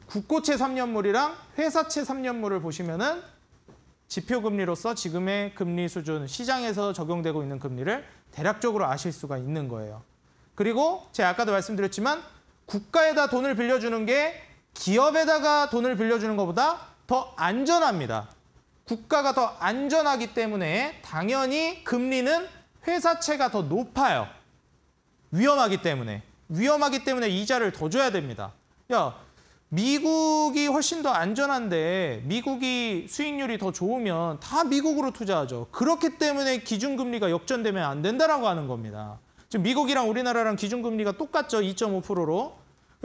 국고채 3년물이랑 회사채 3년물을 보시면은 지표금리로서 지금의 금리 수준, 시장에서 적용되고 있는 금리를 대략적으로 아실 수가 있는 거예요. 그리고 제가 아까도 말씀드렸지만 국가에다 돈을 빌려주는 게 기업에다가 돈을 빌려주는 것보다 더 안전합니다. 국가가 더 안전하기 때문에 당연히 금리는 회사채가 더 높아요. 위험하기 때문에. 위험하기 때문에 이자를 더 줘야 됩니다. 야, 미국이 훨씬 더 안전한데 미국이 수익률이 더 좋으면 다 미국으로 투자하죠. 그렇기 때문에 기준금리가 역전되면 안 된다라고 하는 겁니다. 지금 미국이랑 우리나라랑 기준금리가 똑같죠. 2.5%로.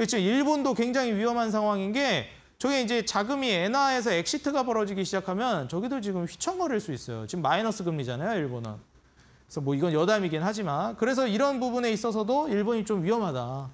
지금 일본도 굉장히 위험한 상황인 게 저게 이제 자금이 엔화에서 엑시트가 벌어지기 시작하면 저기도 지금 휘청거릴 수 있어요. 지금 마이너스 금리잖아요, 일본은. 그래서 뭐 이건 여담이긴 하지만 그래서 이런 부분에 있어서도 일본이 좀 위험하다.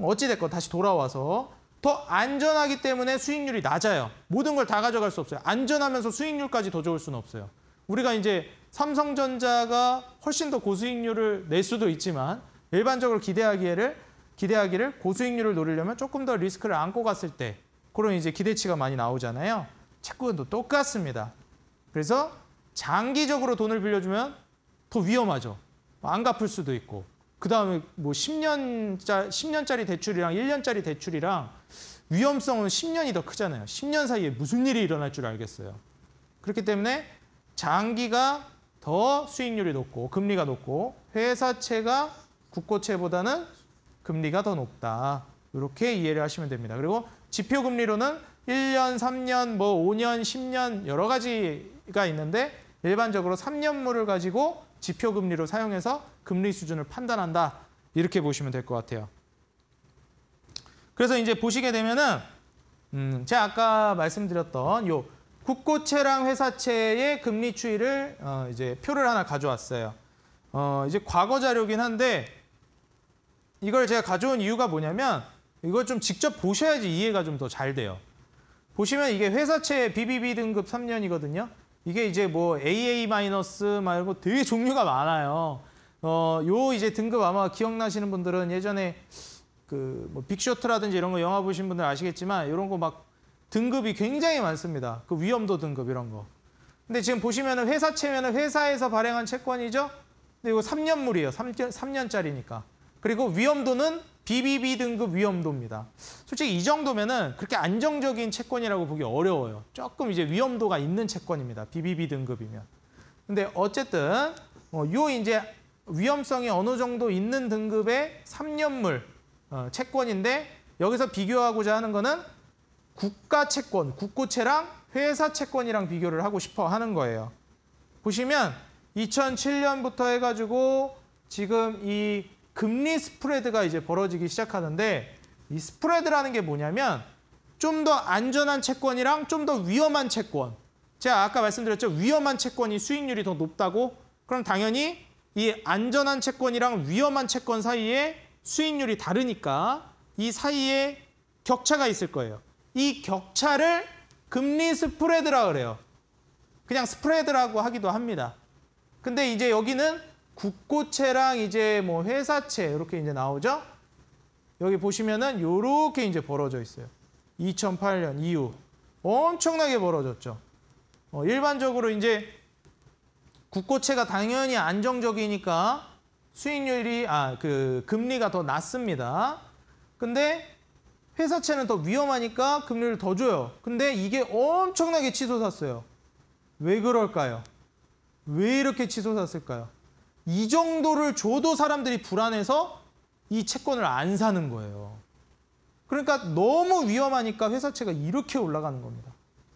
어찌됐건 다시 돌아와서 더 안전하기 때문에 수익률이 낮아요. 모든 걸 다 가져갈 수 없어요. 안전하면서 수익률까지 더 좋을 수는 없어요. 우리가 이제 삼성전자가 훨씬 더 고수익률을 낼 수도 있지만 일반적으로 기대하기를 기대하기를 고수익률을 노리려면 조금 더 리스크를 안고 갔을 때 그런 이제 기대치가 많이 나오잖아요. 채권도 똑같습니다. 그래서 장기적으로 돈을 빌려주면 더 위험하죠. 안 갚을 수도 있고. 그 다음에 뭐 10년짜, 10년짜리 대출이랑 1년짜리 대출이랑 위험성은 10년이 더 크잖아요. 10년 사이에 무슨 일이 일어날 줄 알겠어요. 그렇기 때문에 장기가 더 수익률이 높고 금리가 높고 회사채가 국고채보다는 금리가 더 높다. 이렇게 이해를 하시면 됩니다. 그리고 지표 금리로는 1년, 3년, 뭐 5년, 10년 여러 가지가 있는데 일반적으로 3년물을 가지고 지표 금리로 사용해서 금리 수준을 판단한다. 이렇게 보시면 될 것 같아요. 그래서 이제 보시게 되면은 음, 제가 아까 말씀드렸던 요 국고채랑 회사채의 금리 추이를 어, 이제 표를 하나 가져왔어요. 어, 이제 과거 자료긴 한데 이걸 제가 가져온 이유가 뭐냐면 이걸 좀 직접 보셔야지 이해가 좀 더 잘 돼요. 보시면 이게 회사채 BBB 등급 3년이거든요. 이게 이제 뭐 AA- 마이너스 말고 되게 종류가 많아요. 어, 요 이제 등급 아마 기억나시는 분들은 예전에 그뭐 빅쇼트라든지 이런 거 영화 보신 분들 아시겠지만 이런 거 막 등급이 굉장히 많습니다. 그 위험도 등급 이런 거. 근데 지금 보시면은 회사 채면은 회사에서 발행한 채권이죠. 근데 이거 3년물이에요. 3 3년짜리니까. 그리고 위험도는 BBB 등급 위험도입니다. 솔직히 이 정도면은 그렇게 안정적인 채권이라고 보기 어려워요. 조금 이제 위험도가 있는 채권입니다. BBB 등급이면. 근데 어쨌든 어, 요 이제 위험성이 어느 정도 있는 등급의 3년물 어, 채권인데 여기서 비교하고자 하는 거는 국가 채권, 국고채랑 회사 채권이랑 비교를 하고 싶어 하는 거예요. 보시면 2007년부터 해가지고 지금 이 금리 스프레드가 이제 벌어지기 시작하는데 이 스프레드라는 게 뭐냐면 좀 더 안전한 채권이랑 좀 더 위험한 채권. 제가 아까 말씀드렸죠. 위험한 채권이 수익률이 더 높다고? 그럼 당연히 이 안전한 채권이랑 위험한 채권 사이에 수익률이 다르니까 이 사이에 격차가 있을 거예요. 이 격차를 금리 스프레드라 그래요. 그냥 스프레드라고 하기도 합니다. 근데 이제 여기는 국고채랑 이제 뭐 회사채 이렇게 이제 나오죠. 여기 보시면은 이렇게 이제 벌어져 있어요. 2008년 이후 엄청나게 벌어졌죠. 어, 일반적으로 이제 국고채가 당연히 안정적이니까 수익률이 아 그 금리가 더 낮습니다. 근데 회사채는 더 위험하니까 금리를 더 줘요. 근데 이게 엄청나게 치솟았어요. 왜 그럴까요? 왜 이렇게 치솟았을까요? 이 정도를 줘도 사람들이 불안해서 이 채권을 안 사는 거예요. 그러니까 너무 위험하니까 회사채가 이렇게 올라가는 겁니다.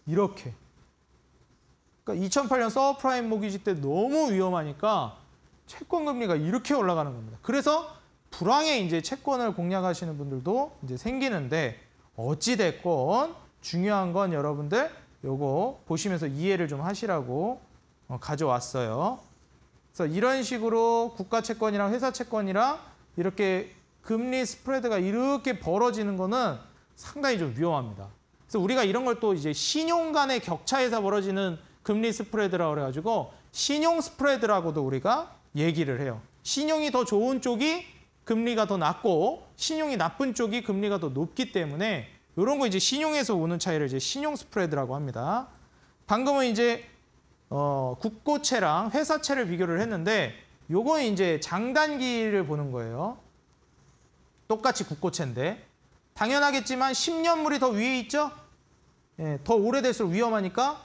이렇게. 그러니까 2008년 서프라임 모기지 때 너무 위험하니까 채권 금리가 이렇게 올라가는 겁니다. 그래서 불황에 이제 채권을 공략하시는 분들도 이제 생기는데 어찌 됐건 중요한 건 여러분들 요거 보시면서 이해를 좀 하시라고 어, 가져왔어요. 그래서 이런 식으로 국가 채권이랑 회사 채권이랑 이렇게 금리 스프레드가 이렇게 벌어지는 거는 상당히 좀 위험합니다. 그래서 우리가 이런 걸 또 이제 신용 간의 격차에서 벌어지는 금리 스프레드라고 그래가지고 신용 스프레드라고도 우리가 얘기를 해요. 신용이 더 좋은 쪽이 금리가 더 낮고 신용이 나쁜 쪽이 금리가 더 높기 때문에 이런 거 이제 신용에서 오는 차이를 이제 신용 스프레드라고 합니다. 방금은 이제 어, 국고채랑 회사채를 비교를 했는데 요건 이제 장단기를 보는 거예요. 똑같이 국고채인데 당연하겠지만 10년물이 더 위에 있죠? 예, 더 오래될수록 위험하니까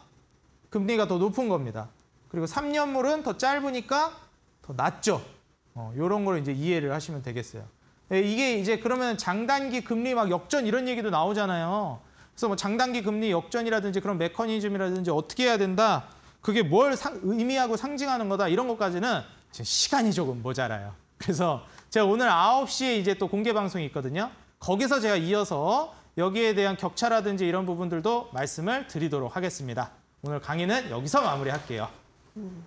금리가 더 높은 겁니다. 그리고 3년물은 더 짧으니까 더 낮죠. 이런 어, 걸 이제 이해를 하시면 되겠어요. 예, 이게 이제 그러면 장단기 금리 막 역전 이런 얘기도 나오잖아요. 그래서 뭐 장단기 금리 역전이라든지 그런 메커니즘이라든지 어떻게 해야 된다 그게 뭘 상, 의미하고 상징하는 거다 이런 것까지는 시간이 조금 모자라요. 그래서 제가 오늘 9시에 이제 또 공개 방송이 있거든요. 거기서 제가 이어서 여기에 대한 격차라든지 이런 부분들도 말씀을 드리도록 하겠습니다. 오늘 강의는 여기서 마무리할게요. 음.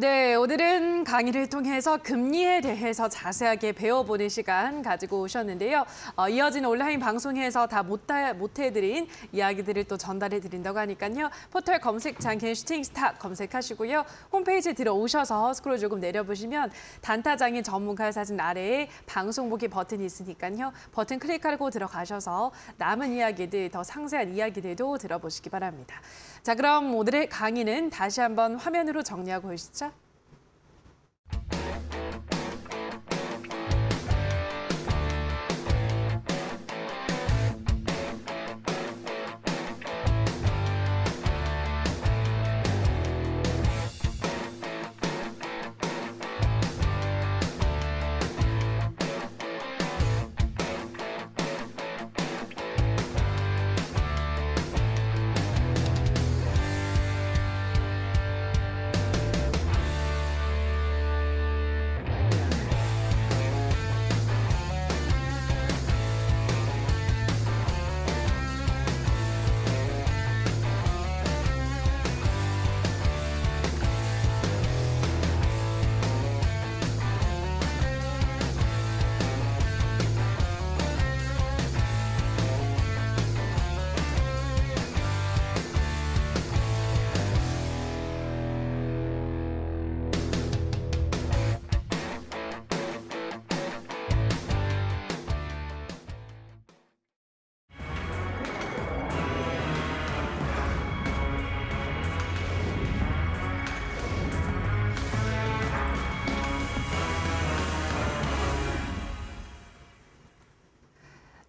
네, 오늘은 강의를 통해서 금리에 대해서 자세하게 배워보는 시간 가지고 오셨는데요. 어, 이어진 온라인 방송에서 다못 못해드린 이야기들을 또 전달해드린다고 하니까요. 포털 검색창 겐슈팅스타 검색하시고요. 홈페이지에 들어오셔서 스크롤 조금 내려보시면 단타장인 전문가 사진 아래에 방송 보기 버튼이 있으니까요. 버튼 클릭하고 들어가셔서 남은 이야기들, 더 상세한 이야기들도 들어보시기 바랍니다. 자, 그럼 오늘의 강의는 다시 한번 화면으로 정리하고 오시죠.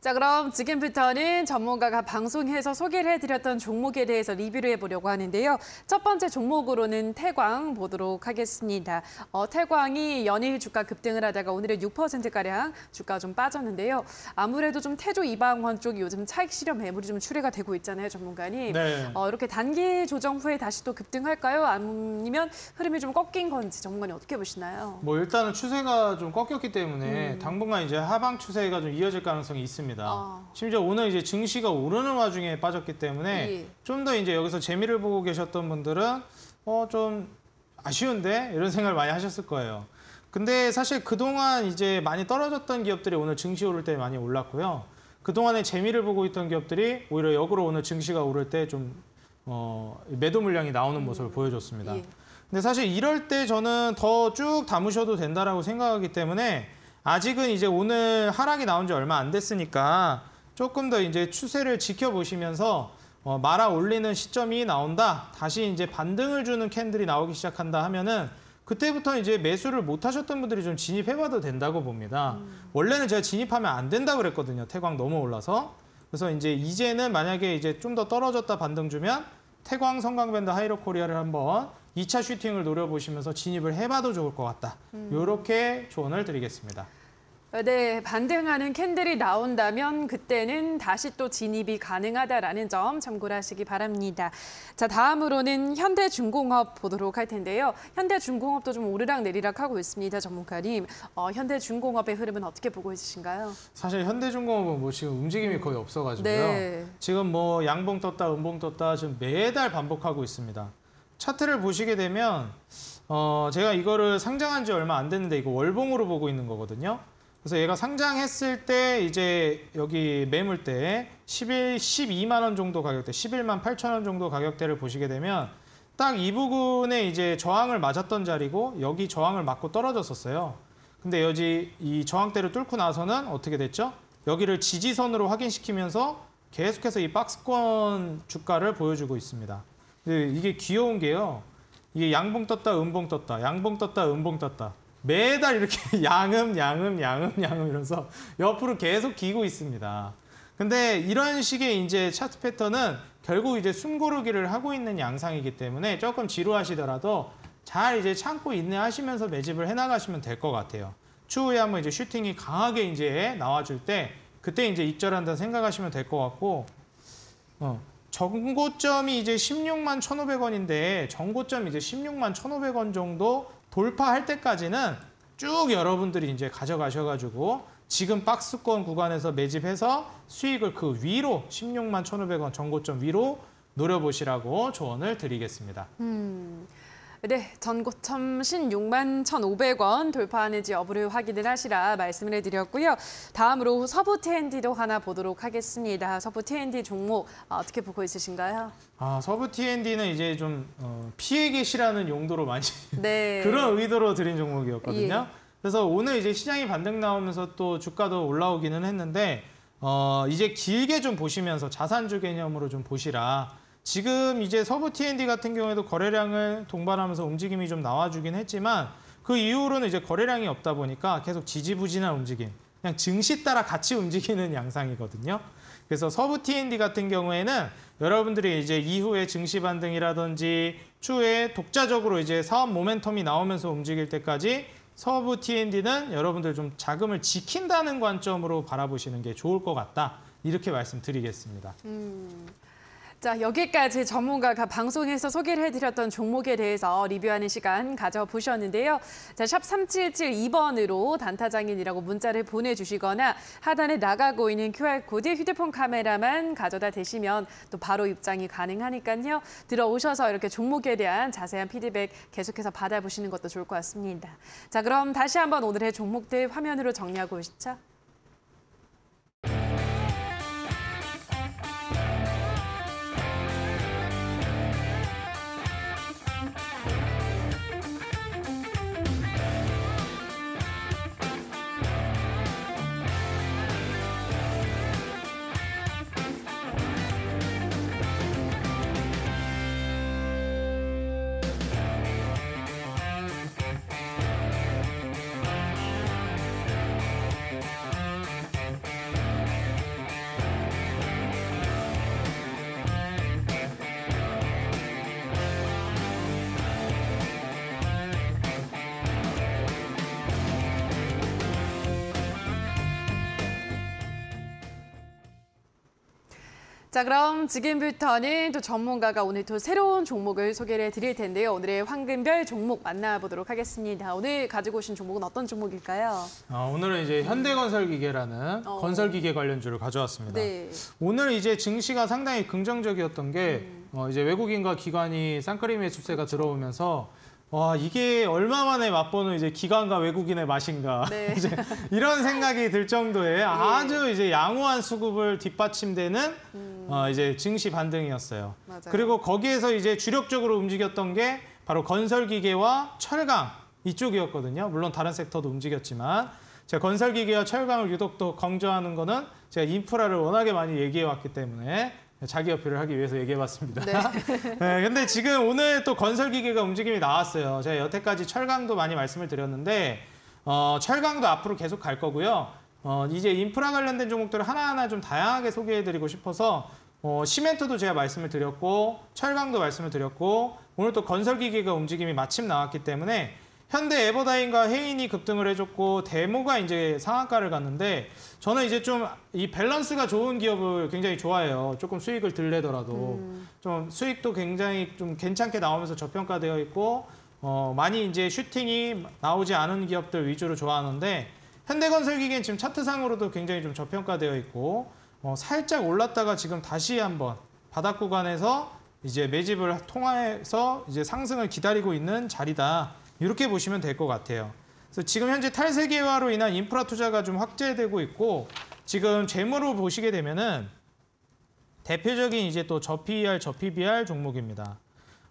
자, 그럼 지금부터는 전문가가 방송에서 소개를 해드렸던 종목에 대해서 리뷰를 해보려고 하는데요. 첫 번째 종목으로는 태광 보도록 하겠습니다. 어, 태광이 연일 주가 급등을 하다가 오늘은 6%가량 주가 가좀 빠졌는데요. 아무래도 좀 태조 이방원 쪽이 요즘 차익 실현 매물이 좀 출회가 되고 있잖아요, 전문가님. 네. 어, 이렇게 단기 조정 후에 다시 또 급등할까요? 아니면 흐름이 좀 꺾인 건지 전문가님 어떻게 보시나요? 뭐 일단은 추세가 좀 꺾였기 때문에 음. 당분간 이제 하방 추세가 좀 이어질 가능성이 있습니다. 빠졌니다 아. 심지어 오늘 이제 증시가 오르는 와중에 빠졌기 때문에 예. 좀더 이제 여기서 재미를 보고 계셨던 분들은 어 좀 아쉬운데 이런 생각을 많이 하셨을 거예요. 근데 사실 그동안 이제 많이 떨어졌던 기업들이 오늘 증시 오를 때 많이 올랐고요. 그동안에 재미를 보고 있던 기업들이 오히려 역으로 오늘 증시가 오를 때좀 어, 매도 물량이 나오는 음. 모습을 보여줬습니다. 예. 근데 사실 이럴 때 저는 더 쭉 담으셔도 된다라고 생각하기 때문에 아직은 이제 오늘 하락이 나온 지 얼마 안 됐으니까 조금 더 이제 추세를 지켜보시면서 어, 말아 올리는 시점이 나온다. 다시 이제 반등을 주는 캔들이 나오기 시작한다 하면은 그때부터 이제 매수를 못 하셨던 분들이 좀 진입해봐도 된다고 봅니다. 음. 원래는 제가 진입하면 안 된다고 그랬거든요. 태광 너무 올라서. 그래서 이제 이제는 만약에 이제 좀 더 떨어졌다 반등 주면 태광 성광밴드 하이로 코리아를 한번 2차 슈팅을 노려보시면서 진입을 해봐도 좋을 것 같다. 이렇게 음. 조언을 드리겠습니다. 네, 반등하는 캔들이 나온다면 그때는 다시 또 진입이 가능하다라는 점 참고하시기 바랍니다. 자, 다음으로는 현대중공업 보도록 할 텐데요. 현대중공업도 좀 오르락내리락 하고 있습니다, 전문가님. 어, 현대중공업의 흐름은 어떻게 보고 계신가요? 사실 현대중공업은 뭐 지금 움직임이 거의 없어가지고요. 네. 지금 뭐 양봉 떴다, 음봉 떴다 지금 매달 반복하고 있습니다. 차트를 보시게 되면 어, 제가 이거를 상장한 지 얼마 안 됐는데 이거 월봉으로 보고 있는 거거든요. 그래서 얘가 상장했을 때 이제 여기 매물대 11, 12만 원 정도 가격대, 11만 8천 원 정도 가격대를 보시게 되면 딱 이 부분에 이제 저항을 맞았던 자리고 여기 저항을 맞고 떨어졌었어요. 근데 여지 이 저항대를 뚫고 나서는 어떻게 됐죠? 여기를 지지선으로 확인시키면서 계속해서 이 박스권 주가를 보여주고 있습니다. 근 이게 귀여운 게요. 이게 양봉 떴다 음봉 떴다 양봉 떴다 음봉 떴다 매달 이렇게 [LAUGHS] 양음 양음 양음 양음 이러면서 옆으로 계속 기고 있습니다. 근데 이런 식의 이제 차트 패턴은 결국 이제 숨고르기를 하고 있는 양상이기 때문에 조금 지루하시더라도 잘 이제 참고 인내하시면서 매집을 해나가시면 될 것 같아요. 추후에 한번 이제 슈팅이 강하게 이제 나와줄 때 그때 이제 입절한다 생각하시면 될 것 같고 어. 전고점이 이제 16만 1,500원인데 전고점 이제 16만 1,500원 정도 돌파할 때까지는 쭉 여러분들이 이제 가져가셔가지고 지금 박스권 구간에서 매집해서 수익을 그 위로 16만 1,500원 전고점 위로 노려보시라고 조언을 드리겠습니다. 음. 네, 전고점 16만 1,500원 돌파하는지 여부를 확인을 하시라 말씀을 해드렸고요. 다음으로 서부 T&D도 하나 보도록 하겠습니다. 서부 T&D 종목 아, 어떻게 보고 있으신가요? 아, 서부 T&D는 이제 좀 어, 피해 계시라는 용도로 많이 [LAUGHS] 네. 그런 의도로 드린 종목이었거든요. 예. 그래서 오늘 이제 시장이 반등 나오면서 또 주가도 올라오기는 했는데 어, 이제 길게 좀 보시면서 자산주 개념으로 좀 보시라. 지금 이제 서부 T&D 같은 경우에도 거래량을 동반하면서 움직임이 좀 나와주긴 했지만 그 이후로는 이제 거래량이 없다 보니까 계속 지지부진한 움직임, 그냥 증시 따라 같이 [LAUGHS] 움직이는 양상이거든요. 그래서 서부 T&D 같은 경우에는 여러분들이 이제 이후에 증시 반등이라든지 추후에 독자적으로 이제 사업 모멘텀이 나오면서 움직일 때까지 서부 T&D는 여러분들 좀 자금을 지킨다는 관점으로 바라보시는 게 좋을 것 같다. 이렇게 말씀드리겠습니다. 음. 자, 여기까지 전문가가 방송에서 소개를 해드렸던 종목에 대해서 리뷰하는 시간 가져보셨는데요. 자, 샵 3772번으로 단타장인이라고 문자를 보내주시거나 하단에 나가고 있는 QR코드 휴대폰 카메라만 가져다 대시면 또 바로 입장이 가능하니까요. 들어오셔서 이렇게 종목에 대한 자세한 피드백 계속해서 받아보시는 것도 좋을 것 같습니다. 자, 그럼 다시 한번 오늘의 종목들 화면으로 정리하고 오시죠. 자, 그럼 지금부터는 또 전문가가 오늘 또 새로운 종목을 소개를 드릴 텐데요. 오늘의 황금별 종목 만나보도록 하겠습니다. 오늘 가지고 오신 종목은 어떤 종목일까요? 어, 오늘은 이제 현대건설기계라는 어. 건설기계 관련주를 가져왔습니다. 네. 오늘 이제 증시가 상당히 긍정적이었던 게 음. 어, 이제 외국인과 기관이 쌍크림 의수세가 들어오면서 와 이게 얼마 만에 맛보는 이제 기관과 외국인의 맛인가 네. [LAUGHS] 이제 이런 생각이 들 정도의 네. 아주 이제 양호한 수급을 뒷받침되는 음. 어, 이제 증시 반등이었어요. 맞아요. 그리고 거기에서 이제 주력적으로 움직였던 게 바로 건설기계와 철강 이쪽이었거든요. 물론 다른 섹터도 움직였지만 제가 건설기계와 철강을 유독 또 강조하는 거는 제가 인프라를 워낙에 많이 얘기해 왔기 때문에 자기 어필을 하기 위해서 얘기해봤습니다. 네. [LAUGHS] 네, 근데 지금 오늘 또 건설기계가 움직임이 나왔어요. 제가 여태까지 철강도 많이 말씀을 드렸는데 어, 철강도 앞으로 계속 갈 거고요. 어, 이제 인프라 관련된 종목들을 하나하나 좀 다양하게 소개해드리고 싶어서 어, 시멘트도 제가 말씀을 드렸고 철강도 말씀을 드렸고 오늘 또 건설기계가 움직임이 마침 나왔기 때문에 현대 에버다인과 해인이 급등을 해줬고 데모가 이제 상한가를 갔는데 저는 이제 좀 이 밸런스가 좋은 기업을 굉장히 좋아해요. 조금 수익을 들레더라도 음. 좀 수익도 굉장히 좀 괜찮게 나오면서 저평가되어 있고 어 많이 이제 슈팅이 나오지 않은 기업들 위주로 좋아하는데 현대건설기계는 지금 차트상으로도 굉장히 좀 저평가되어 있고 어 살짝 올랐다가 지금 다시 한번 바닥 구간에서 이제 매집을 통해서 이제 상승을 기다리고 있는 자리다. 이렇게 보시면 될 것 같아요. 그래서 지금 현재 탈세계화로 인한 인프라 투자가 좀 확대되고 있고 지금 재무로 보시게 되면은 대표적인 이제 또 저PER, 저PBR 종목입니다.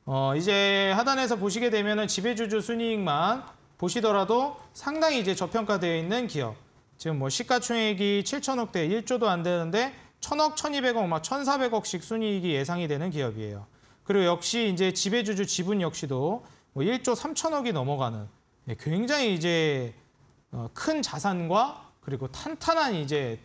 어, 이제 하단에서 보시게 되면은 지배주주 순이익만 보시더라도 상당히 이제 저평가되어 있는 기업. 지금 뭐 시가총액이 7천억대 1조도 안 되는데 1천억, 1,200억, 막 1,400억씩 순이익이 예상이 되는 기업이에요. 그리고 역시 이제 지배주주 지분 역시도 뭐 1조 3천억이 넘어가는 예, 굉장히 이제 어, 큰 자산과 그리고 탄탄한 이제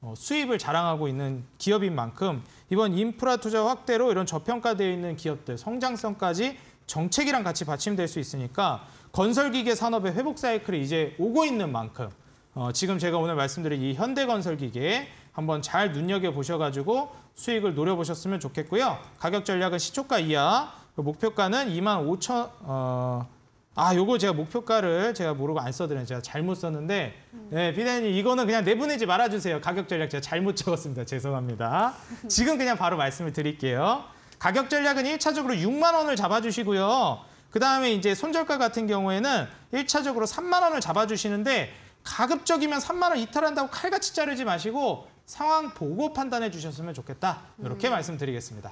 어, 수입을 자랑하고 있는 기업인 만큼 이번 인프라 투자 확대로 이런 저평가되어 있는 기업들 성장성까지 정책이랑 같이 받침될 수 있으니까 건설기계 산업의 회복 사이클이 이제 오고 있는 만큼 어, 지금 제가 오늘 말씀드린 이 현대건설기계 한번 잘 눈여겨보셔가지고 수익을 노려보셨으면 좋겠고요. 가격 전략은 시초가 이하, 그 목표가는 2만 5천 어, 아, 요거 제가 목표가를 제가 모르고 안써드려요 제가 잘못 썼는데, 음. 네, 피디님 이거는 그냥 내보내지 말아주세요. 가격 전략 제가 잘못 적었습니다. 죄송합니다. [LAUGHS] 지금 그냥 바로 말씀을 드릴게요. 가격 전략은 1차적으로 6만 원을 잡아주시고요. 그 다음에 이제 손절가 같은 경우에는 1차적으로 3만 원을 잡아주시는데, 가급적이면 3만 원 이탈한다고 칼같이 자르지 마시고, 상황 보고 판단해 주셨으면 좋겠다. 이렇게 음. 말씀드리겠습니다.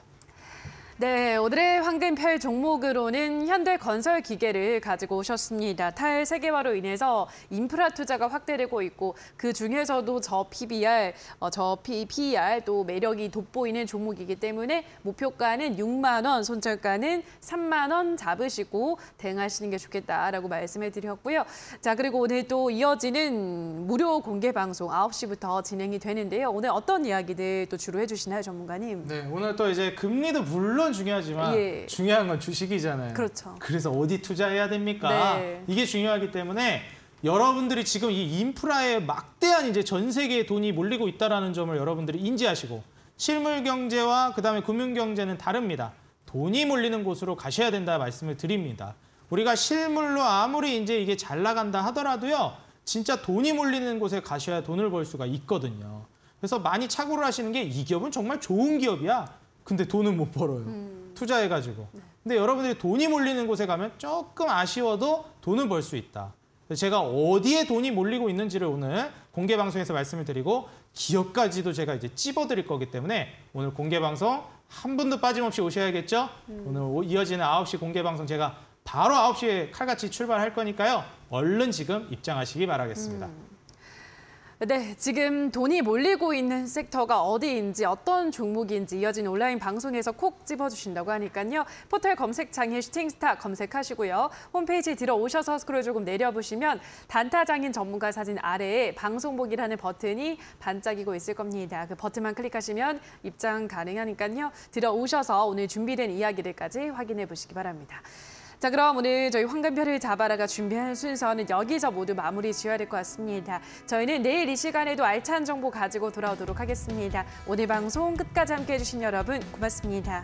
네, 오늘의 황금별 종목으로는 현대 건설 기계를 가지고 오셨습니다. 탈 세계화로 인해서 인프라 투자가 확대되고 있고 그 중에서도 저 PBR, 어, 저 PER 또 매력이 돋보이는 종목이기 때문에 목표가는 6만 원, 손절가는 3만 원 잡으시고 대응하시는 게 좋겠다라고 말씀을 드렸고요. 자, 그리고 오늘 또 이어지는 무료 공개 방송 9시부터 진행이 되는데요. 오늘 어떤 이야기들 또 주로 해주시나요, 전문가님? 네, 오늘 또 이제 금리도 물론 투자는 중요하지만 예. 중요한 건 주식이잖아요. 그렇죠. 그래서 어디 투자해야 됩니까? 네. 이게 중요하기 때문에 여러분들이 지금 이 인프라에 막대한 이제 전세계에 돈이 몰리고 있다는 점을 여러분들이 인지하시고 실물 경제와 그다음에 금융 경제는 다릅니다. 돈이 몰리는 곳으로 가셔야 된다 말씀을 드립니다. 우리가 실물로 아무리 이제 이게 잘 나간다 하더라도요. 진짜 돈이 몰리는 곳에 가셔야 돈을 벌 수가 있거든요. 그래서 많이 착오를 하시는 게 이 기업은 정말 좋은 기업이야. 근데 돈은 못 벌어요. 음. 투자해가지고. 네. 근데 여러분들이 돈이 몰리는 곳에 가면 조금 아쉬워도 돈은 벌 수 있다. 제가 어디에 돈이 몰리고 있는지를 오늘 공개 방송에서 말씀을 드리고 기업까지도 제가 이제 찝어드릴 거기 때문에 오늘 공개 방송 한 분도 빠짐없이 오셔야겠죠? 음. 오늘 이어지는 9시 공개 방송 제가 바로 9시에 칼같이 출발할 거니까요. 얼른 지금 입장하시기 바라겠습니다. 음. 네, 지금 돈이 몰리고 있는 섹터가 어디인지 어떤 종목인지 이어진 온라인 방송에서 콕 집어주신다고 하니까요. 포털 검색창에 슈팅스타 검색하시고요. 홈페이지 에 들어오셔서 스크롤 조금 내려보시면 단타장인 전문가 사진 아래에 방송복이라는 버튼이 반짝이고 있을 겁니다. 그 버튼만 클릭하시면 입장 가능하니까요. 들어오셔서 오늘 준비된 이야기들까지 확인해 보시기 바랍니다. 자 그럼 오늘 저희 황금별을 잡아라가 준비한 순서는 여기서 모두 마무리 지어야 될 것 같습니다. 저희는 내일 이 시간에도 알찬 정보 가지고 돌아오도록 하겠습니다. 오늘 방송 끝까지 함께해 주신 여러분 고맙습니다.